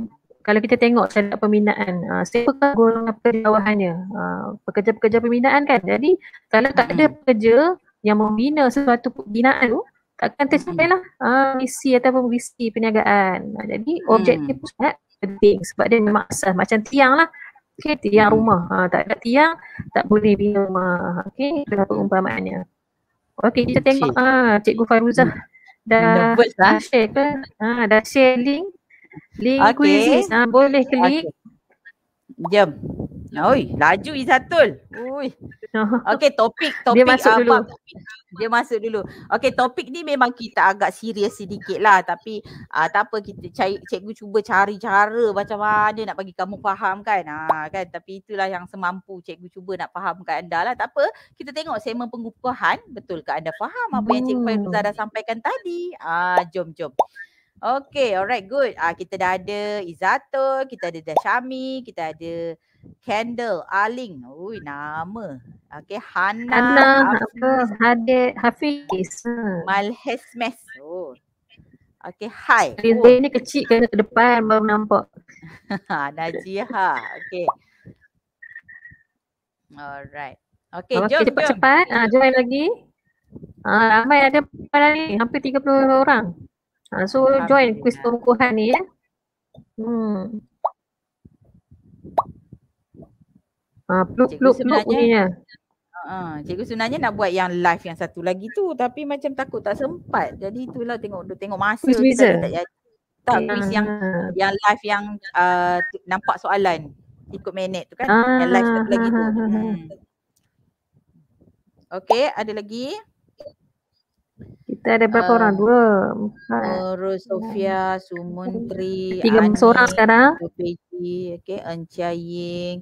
kalau kita tengok cara pembinaan, uh, siapa golongan pekerjaannya, Uh, pekerja-pekerja pembinaan kan? Jadi kalau tak ada hmm. pekerja yang membina sesuatu pembinaan tu, takkan tercapai lah hmm. uh, misi ataupun misi perniagaan. jadi objektif hmm. sangat penting sebab dia memang asas macam tiang lah okay, tiang hmm. rumah ha, tak ada tiang tak boleh bina rumah okey apa umpamanya? okey kita tengok ah ha, cikgu Faruzah hmm. dah buat lah. dah share ke ha, dah share link link okay. quiz ha, boleh klik okay. jom Oi, laju Izatul. Oi, Okey, topik topik dia masuk abang. dulu. Dia masuk dulu. Okey, topik ni memang kita agak serius sedikit lah tapi uh, tak apa kita cari, cikgu cuba cari cara macam mana nak bagi kamu faham kan. Ha kan, tapi itulah yang semampu cikgu cuba nak fahamkan anda lah. Tak apa, kita tengok semen pengukuhan betul ke anda faham apa yang cikgu Fairuza dah hmm. sampaikan tadi. Ah, uh, jom jom. Okey, alright good. Ah, uh, kita dah ada Izatul, kita ada Dashami, kita ada Kendall, Aling, ui nama. Okay, Hana, Hana Hafiz, Hafiz. Malhesmes. Oh. Okay, hi. Rizal oh. ni kecil kena ke depan baru nampak. Najiha, okay. Alright. Okay, jom, cepat, Cepat, cepat. Ah, join lagi. Ah, ramai ada pada ni, hampir 30 orang. Ah, so join kuis pengukuhan ni ya. Hmm. Ah, peluk-peluk peluk bunyinya. Ha, cikgu sebenarnya nak buat yang live yang satu lagi tu tapi macam takut tak sempat. Jadi itulah tengok tengok masa Miss kita eh? tak jadi. Tak okay. Ah. quiz yang yang live yang uh, nampak soalan ikut minit tu kan. Ah. Yang live satu lagi tu. Ha, ha, ha, hmm. Okey, ada lagi? Kita ada berapa uh, orang? Eh, Dua, empat. Uh, Sofia, Sumuntri, Tiga orang sekarang. Okey, Encia Ying.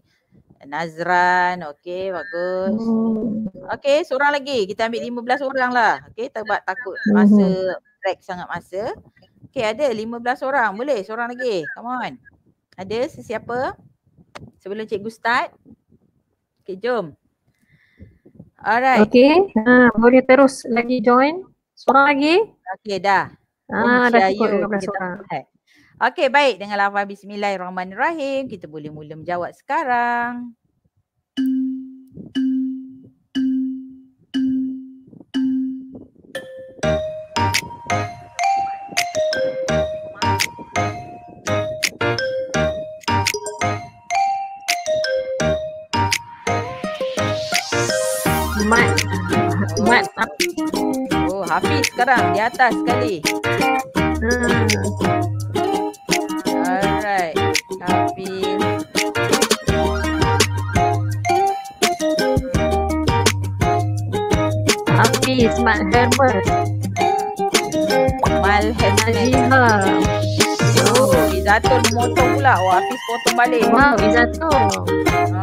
Nazran, okay, bagus. Hmm. Okay, seorang lagi. Kita ambil lima belas orang lah. Okay, tak takut masa hmm. break sangat masa. Okay ada lima belas orang. Boleh seorang lagi. Come on. Ada sesiapa? Sebelum cikgu start. Okey, jom. Alright. Okay. ha, boleh terus lagi join. Seorang lagi? Okay dah. Ah, dah cukup 15 orang. Okey, baik. Dengan lafaz bismillahirrahmanirrahim, kita boleh mula menjawab sekarang. Mat. Mat. Oh, Hafiz sekarang di atas sekali. Hmm. pula Oh habis potong balik Oh habis satu ha.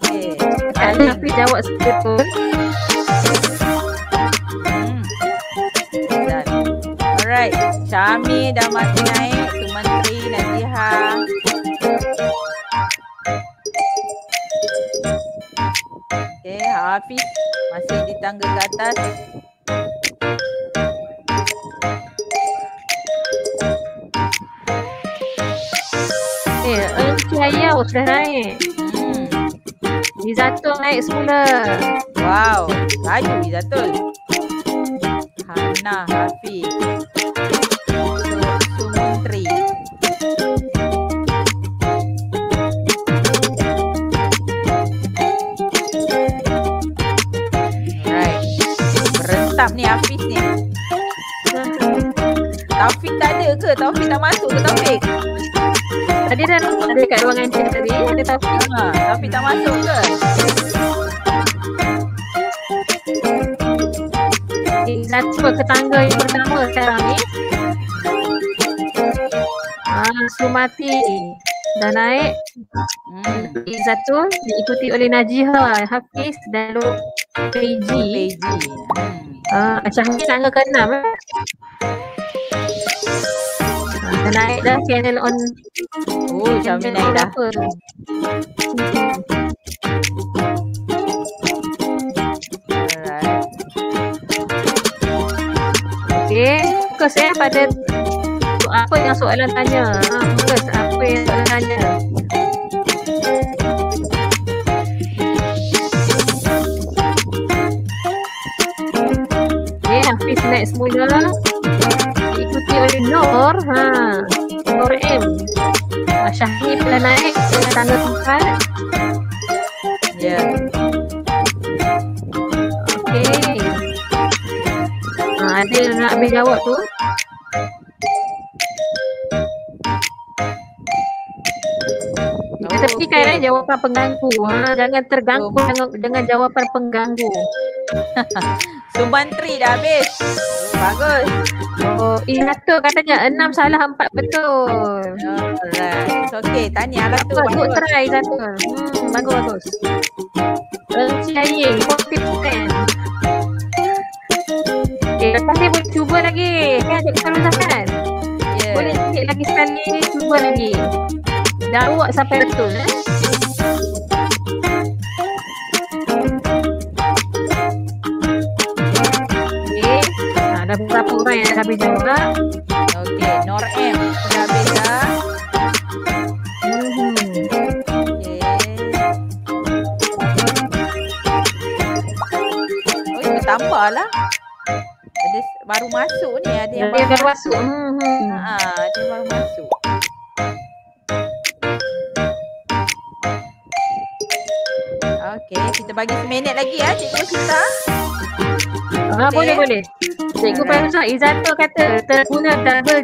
okay. Kalau tapi jawab sikit pun hmm. Alright Syami dah mati naik ke menteri nanti ha. Okay Hafiz masih di tangga ke atas naik semula. Wow, kayu Izatul. Ibn Zatu diikuti oleh Najiha, lah, Hafiz dan Lu Luigi. Hmm. Ah, macam ni tangga ke-6 eh. Kita ah, naik dah channel on. Oh, macam ni naik dah. Apa? Okay, fokus eh pada apa yang soalan tanya. Ha, fokus apa yang soalan tanya. naik semula ikuti oleh Nor, ha Nor M Syahid pula naik dengan tanda tukar ya yeah. okey ha ada yang nak ambil jawab tu eh, tapi oh, kan okay. Eh, jawapan pengganggu ha jangan terganggu dengan, dengan jawapan pengganggu sumbantri dah habis Bagus. Oh, Ratu eh, katanya enam salah empat betul. Alright. Okey, tahniah Ratu. Bagus, bagus. try Ratu. Hmm, bagus, bagus. Berhenti lagi. Kopi Okey, lepas ni boleh cuba lagi. Kan, cikgu selalu kan? Yeah. Boleh cek lagi sekali cuba lagi. Dah awak sampai betul. Eh? Ada berapa orang yang habis juga? Okey, Nor M dah habis dah. bertambah lah. Ada baru masuk ni. Ada yang baru, baru masuk. masuk. Hmm, hmm. Ha, ada yang baru masuk. Okey, kita bagi seminit lagi ya, cikgu kita. Ha, ah, boleh, boleh. Cikgu Fahruz Zah, Izzato kata terguna double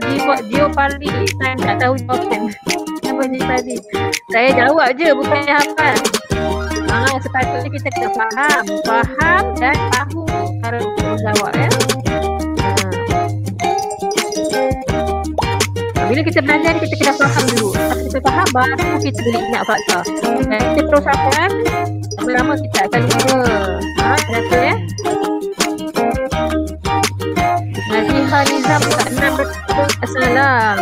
geopoly ge- saya tak tahu jawapan. Apa ni tadi? Saya jawab je, bukan yang hafal. Ah, sepatutnya kita kena faham. Faham dan tahu cara jawab ya. Ha. Bila kita belajar kita kena faham dulu. Kalau kita faham baru kita boleh ingat fakta. Dan kita terus akan lama kita akan lupa. Ha, kenapa ya? hari enam tak enam betul salam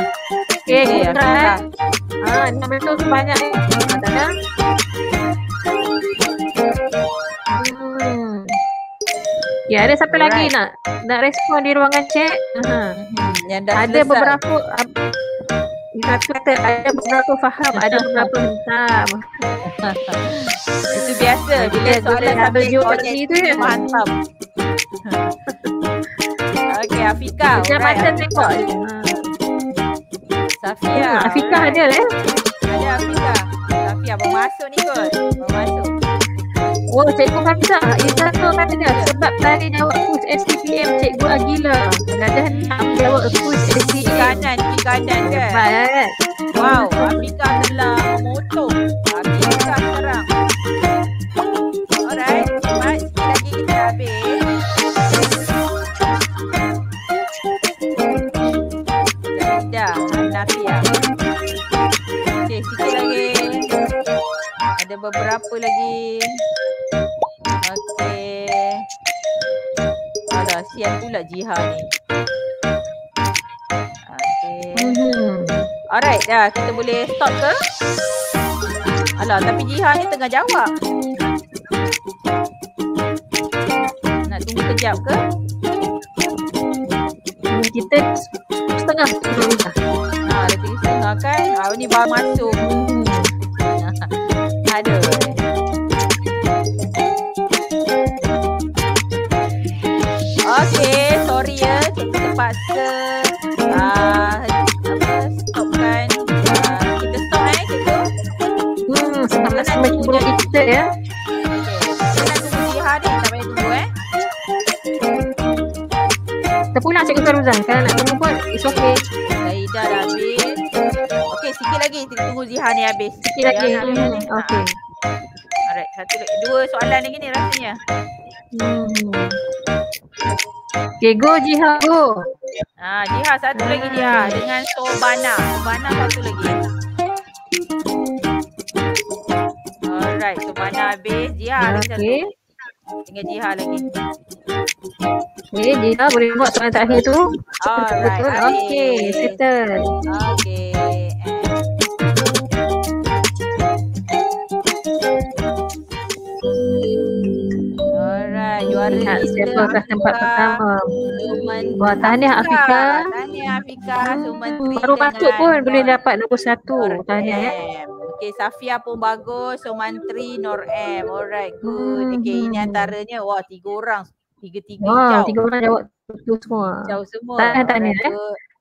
okey okay, aku try ah ha, enam betul banyak ada ya hmm. Ya, ada siapa Alright. lagi nak nak respon di ruangan chat? Hmm, hmm ada selesai. beberapa ab, satu kata ada beberapa faham, ada beberapa hentam. Itu biasa bila soalan habis jawab macam itu ya. Mantap. Afika. Macam macam tengok. Safia. Hmm, Afika ada leh? Ada Afika. Safia masuk ni kot. Bermasuk. Oh, Cikgu Hamzah. Izzah tu kata sebab tadi jawab push SPPM Cikgu lah gila. Nadah ni aku jawab push SPPM. Di kanan, di kanan kan? Sebab eh. Wow, Amika telah motor. Amika sekarang. Alright, lagi kita habis. Nafia. Ya. Okey, sikit lagi. Ada beberapa lagi. Okey. Ada siap pula Jiha ni. Okey. Alright, dah kita boleh stop ke? Alah, tapi Jiha ni tengah jawab. Nak tunggu kejap ke? kita setengah sepuluh rumah. Ha, dah tinggi setengah kan? Ha, ni baru masuk. Ada. Okay, sorry ya. Kita terpaksa. kan Ruzan Kalau nak tunggu pun It's okay dah habis Okay sikit lagi Kita tunggu Zihar ni habis Sikit, lagi, hmm, ha. Okay Alright Satu lagi Dua soalan lagi ni rasanya hmm. Okay go Zihar go Ha, ah, Jiha satu lagi dia dengan Sobana. Sobana satu lagi. Alright, Sobana habis. Jiha okay. lagi satu. Dengan jihad lagi. Jadi jihad boleh buat soalan terakhir tu. Alright. Okay. Settle. Okay. And eh, juara nak siapa kelas tempat pertama Wah tahniah Afika Tahniah Afika Sumantri Baru masuk pun boleh dapat nombor satu Tahniah ya Okay Safia pun bagus So Mantri Nor M Alright good Okay hmm. ini antaranya Wah tiga orang Tiga-tiga wow, Tiga orang jawab semua Jauh semua Tahniah tahniah eh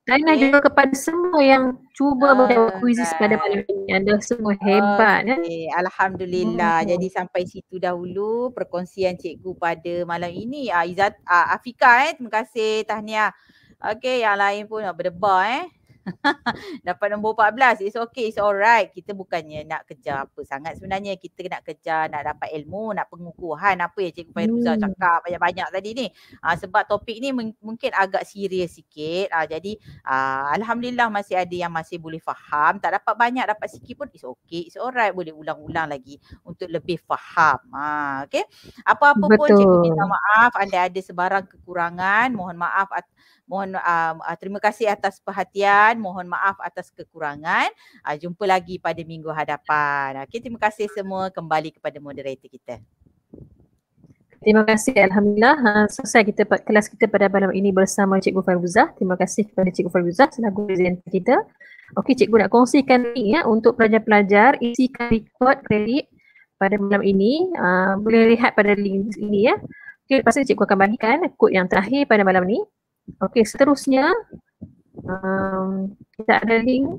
Tahniah okay. juga kepada semua yang cuba ah, berjawab kuisis nah. pada malam ini. Anda semua hebat. Eh. Okay. Alhamdulillah. Hmm. Jadi sampai situ dahulu perkongsian cikgu pada malam ini. Ah, Izzat, ah, Afika eh. Terima kasih. Tahniah. Okey yang lain pun berdebar eh. Dapat nombor 14 It's okay It's alright Kita bukannya nak kejar apa sangat Sebenarnya kita nak kejar Nak dapat ilmu Nak pengukuhan Apa yang Cikgu Fairuza hmm. cakap Banyak-banyak tadi ni ha, Sebab topik ni Mungkin agak serius sikit ha, Jadi ha, Alhamdulillah Masih ada yang masih boleh faham Tak dapat banyak Dapat sikit pun It's okay It's alright Boleh ulang-ulang lagi Untuk lebih faham ha, Okay Apa-apa pun Cikgu minta maaf Anda ada sebarang kekurangan Mohon maaf mohon uh, uh, terima kasih atas perhatian mohon maaf atas kekurangan uh, jumpa lagi pada minggu hadapan okey terima kasih semua kembali kepada moderator kita Terima kasih Alhamdulillah. Uh, selesai kita kelas kita pada malam ini bersama Cikgu Farbuzah. Terima kasih kepada Cikgu Farbuzah selaku presenter kita. Okey Cikgu nak kongsikan link ya untuk pelajar-pelajar isi rekod kredit pada malam ini. Uh, boleh lihat pada link ini ya. Okey lepas itu Cikgu akan bagikan kod yang terakhir pada malam ni. Okey, seterusnya um, kita ada link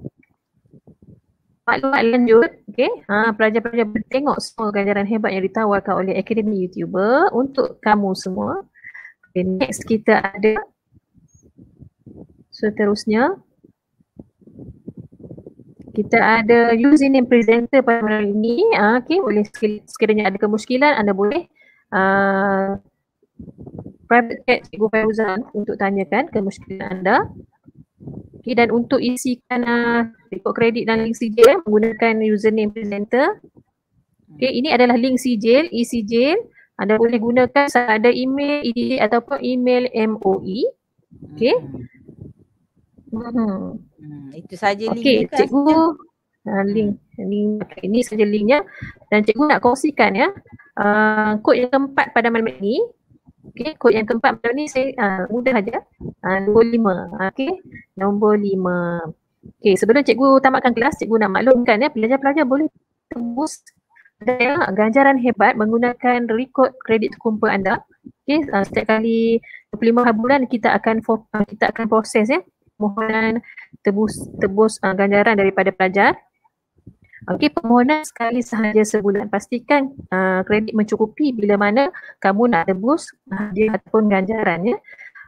maklumat lanjut. Okey, ha, pelajar-pelajar boleh tengok semua ganjaran hebat yang ditawarkan oleh Akademi YouTuber untuk kamu semua. Okey, next kita ada seterusnya kita ada username presenter pada malam ini. Ha, Okey, boleh sekiranya ada kemuskilan anda boleh uh, private chat Cikgu Fairuzan untuk tanyakan kemusykilan anda. Okay, dan untuk isikan uh, report kredit dan link sijil eh, menggunakan username presenter. Okay, ini adalah link sijil, e-sijil. Anda boleh gunakan sama ada email ID e ataupun email MOE. Okay. Hmm. hmm. Itu saja link okay, linknya. Cikgu, uh, link, link. Ini saja linknya. Dan cikgu nak kongsikan ya. Uh, kod yang keempat pada malam ini Okey, kod yang keempat macam ni saya uh, mudah saja, Uh, nombor lima. Ah, okey, nombor lima. Okey, sebelum cikgu tamatkan kelas, cikgu nak maklumkan ya, pelajar-pelajar boleh tembus ya, ganjaran hebat menggunakan rekod kredit kumpul anda. Okey, uh, setiap kali 25 bulan kita akan kita akan proses ya permohonan tebus tebus uh, ganjaran daripada pelajar. Okey, permohonan sekali sahaja sebulan. Pastikan uh, kredit mencukupi bila mana kamu nak tebus hadiah ataupun ganjaran. Ya.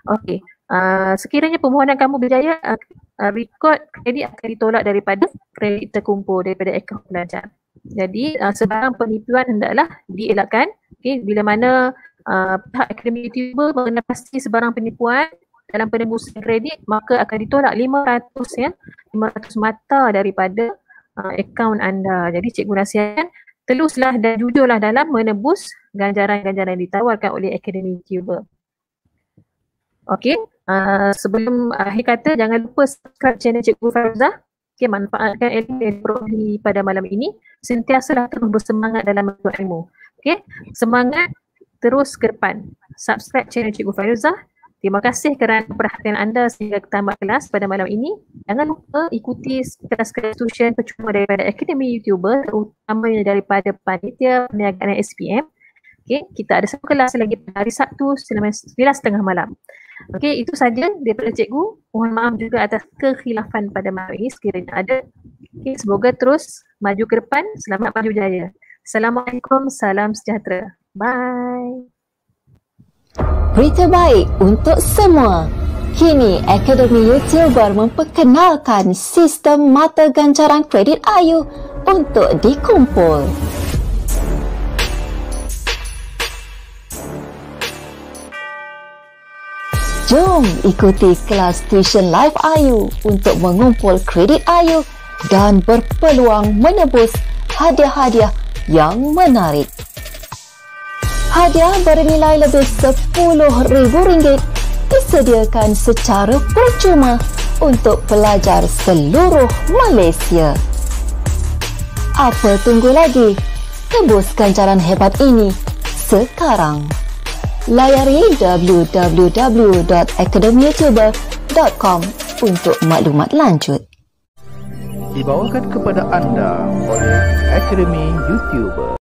Okey, uh, sekiranya permohonan kamu berjaya, uh, ah, rekod kredit akan ditolak daripada kredit terkumpul daripada akaun pelajar. Jadi uh, sebarang penipuan hendaklah dielakkan. Okey, bila mana pihak uh, akademi YouTube mengenai sebarang penipuan dalam penembusan kredit maka akan ditolak 500 ya 500 mata daripada uh, akaun anda. Jadi cikgu nasihatkan teruslah dan jujurlah dalam menebus ganjaran-ganjaran yang ditawarkan oleh Akademi Cuba. Okey, uh, sebelum akhir kata jangan lupa subscribe channel Cikgu Farzah. Okey, manfaatkan ilmu yang diperoleh pada malam ini. Sentiasalah terus bersemangat dalam menuntut ilmu. Okey, semangat terus ke depan. Subscribe channel Cikgu Farzah. Terima kasih kerana perhatian anda sehingga tamat kelas pada malam ini. Jangan lupa ikuti kelas-kelas tuition percuma daripada Akademi YouTuber terutamanya daripada Panitia Perniagaan SPM. Okay, kita ada satu kelas lagi pada hari Sabtu selama setengah malam. Okay, itu saja daripada cikgu. Mohon maaf juga atas kekhilafan pada malam ini sekiranya ada. Okay, semoga terus maju ke depan. Selamat maju jaya. Assalamualaikum, salam sejahtera. Bye. Berita baik untuk semua. Kini, Akademi Utilbar memperkenalkan sistem mata ganjaran kredit Ayu untuk dikumpul. Jom ikuti kelas tuition live Ayu untuk mengumpul kredit Ayu dan berpeluang menebus hadiah-hadiah yang menarik hadiah bernilai lebih rm ringgit disediakan secara percuma untuk pelajar seluruh Malaysia. Apa tunggu lagi? Tembuskan jalan hebat ini sekarang. Layari www.academyyoutuber.com untuk maklumat lanjut. Dibawakan kepada anda oleh Academy YouTuber.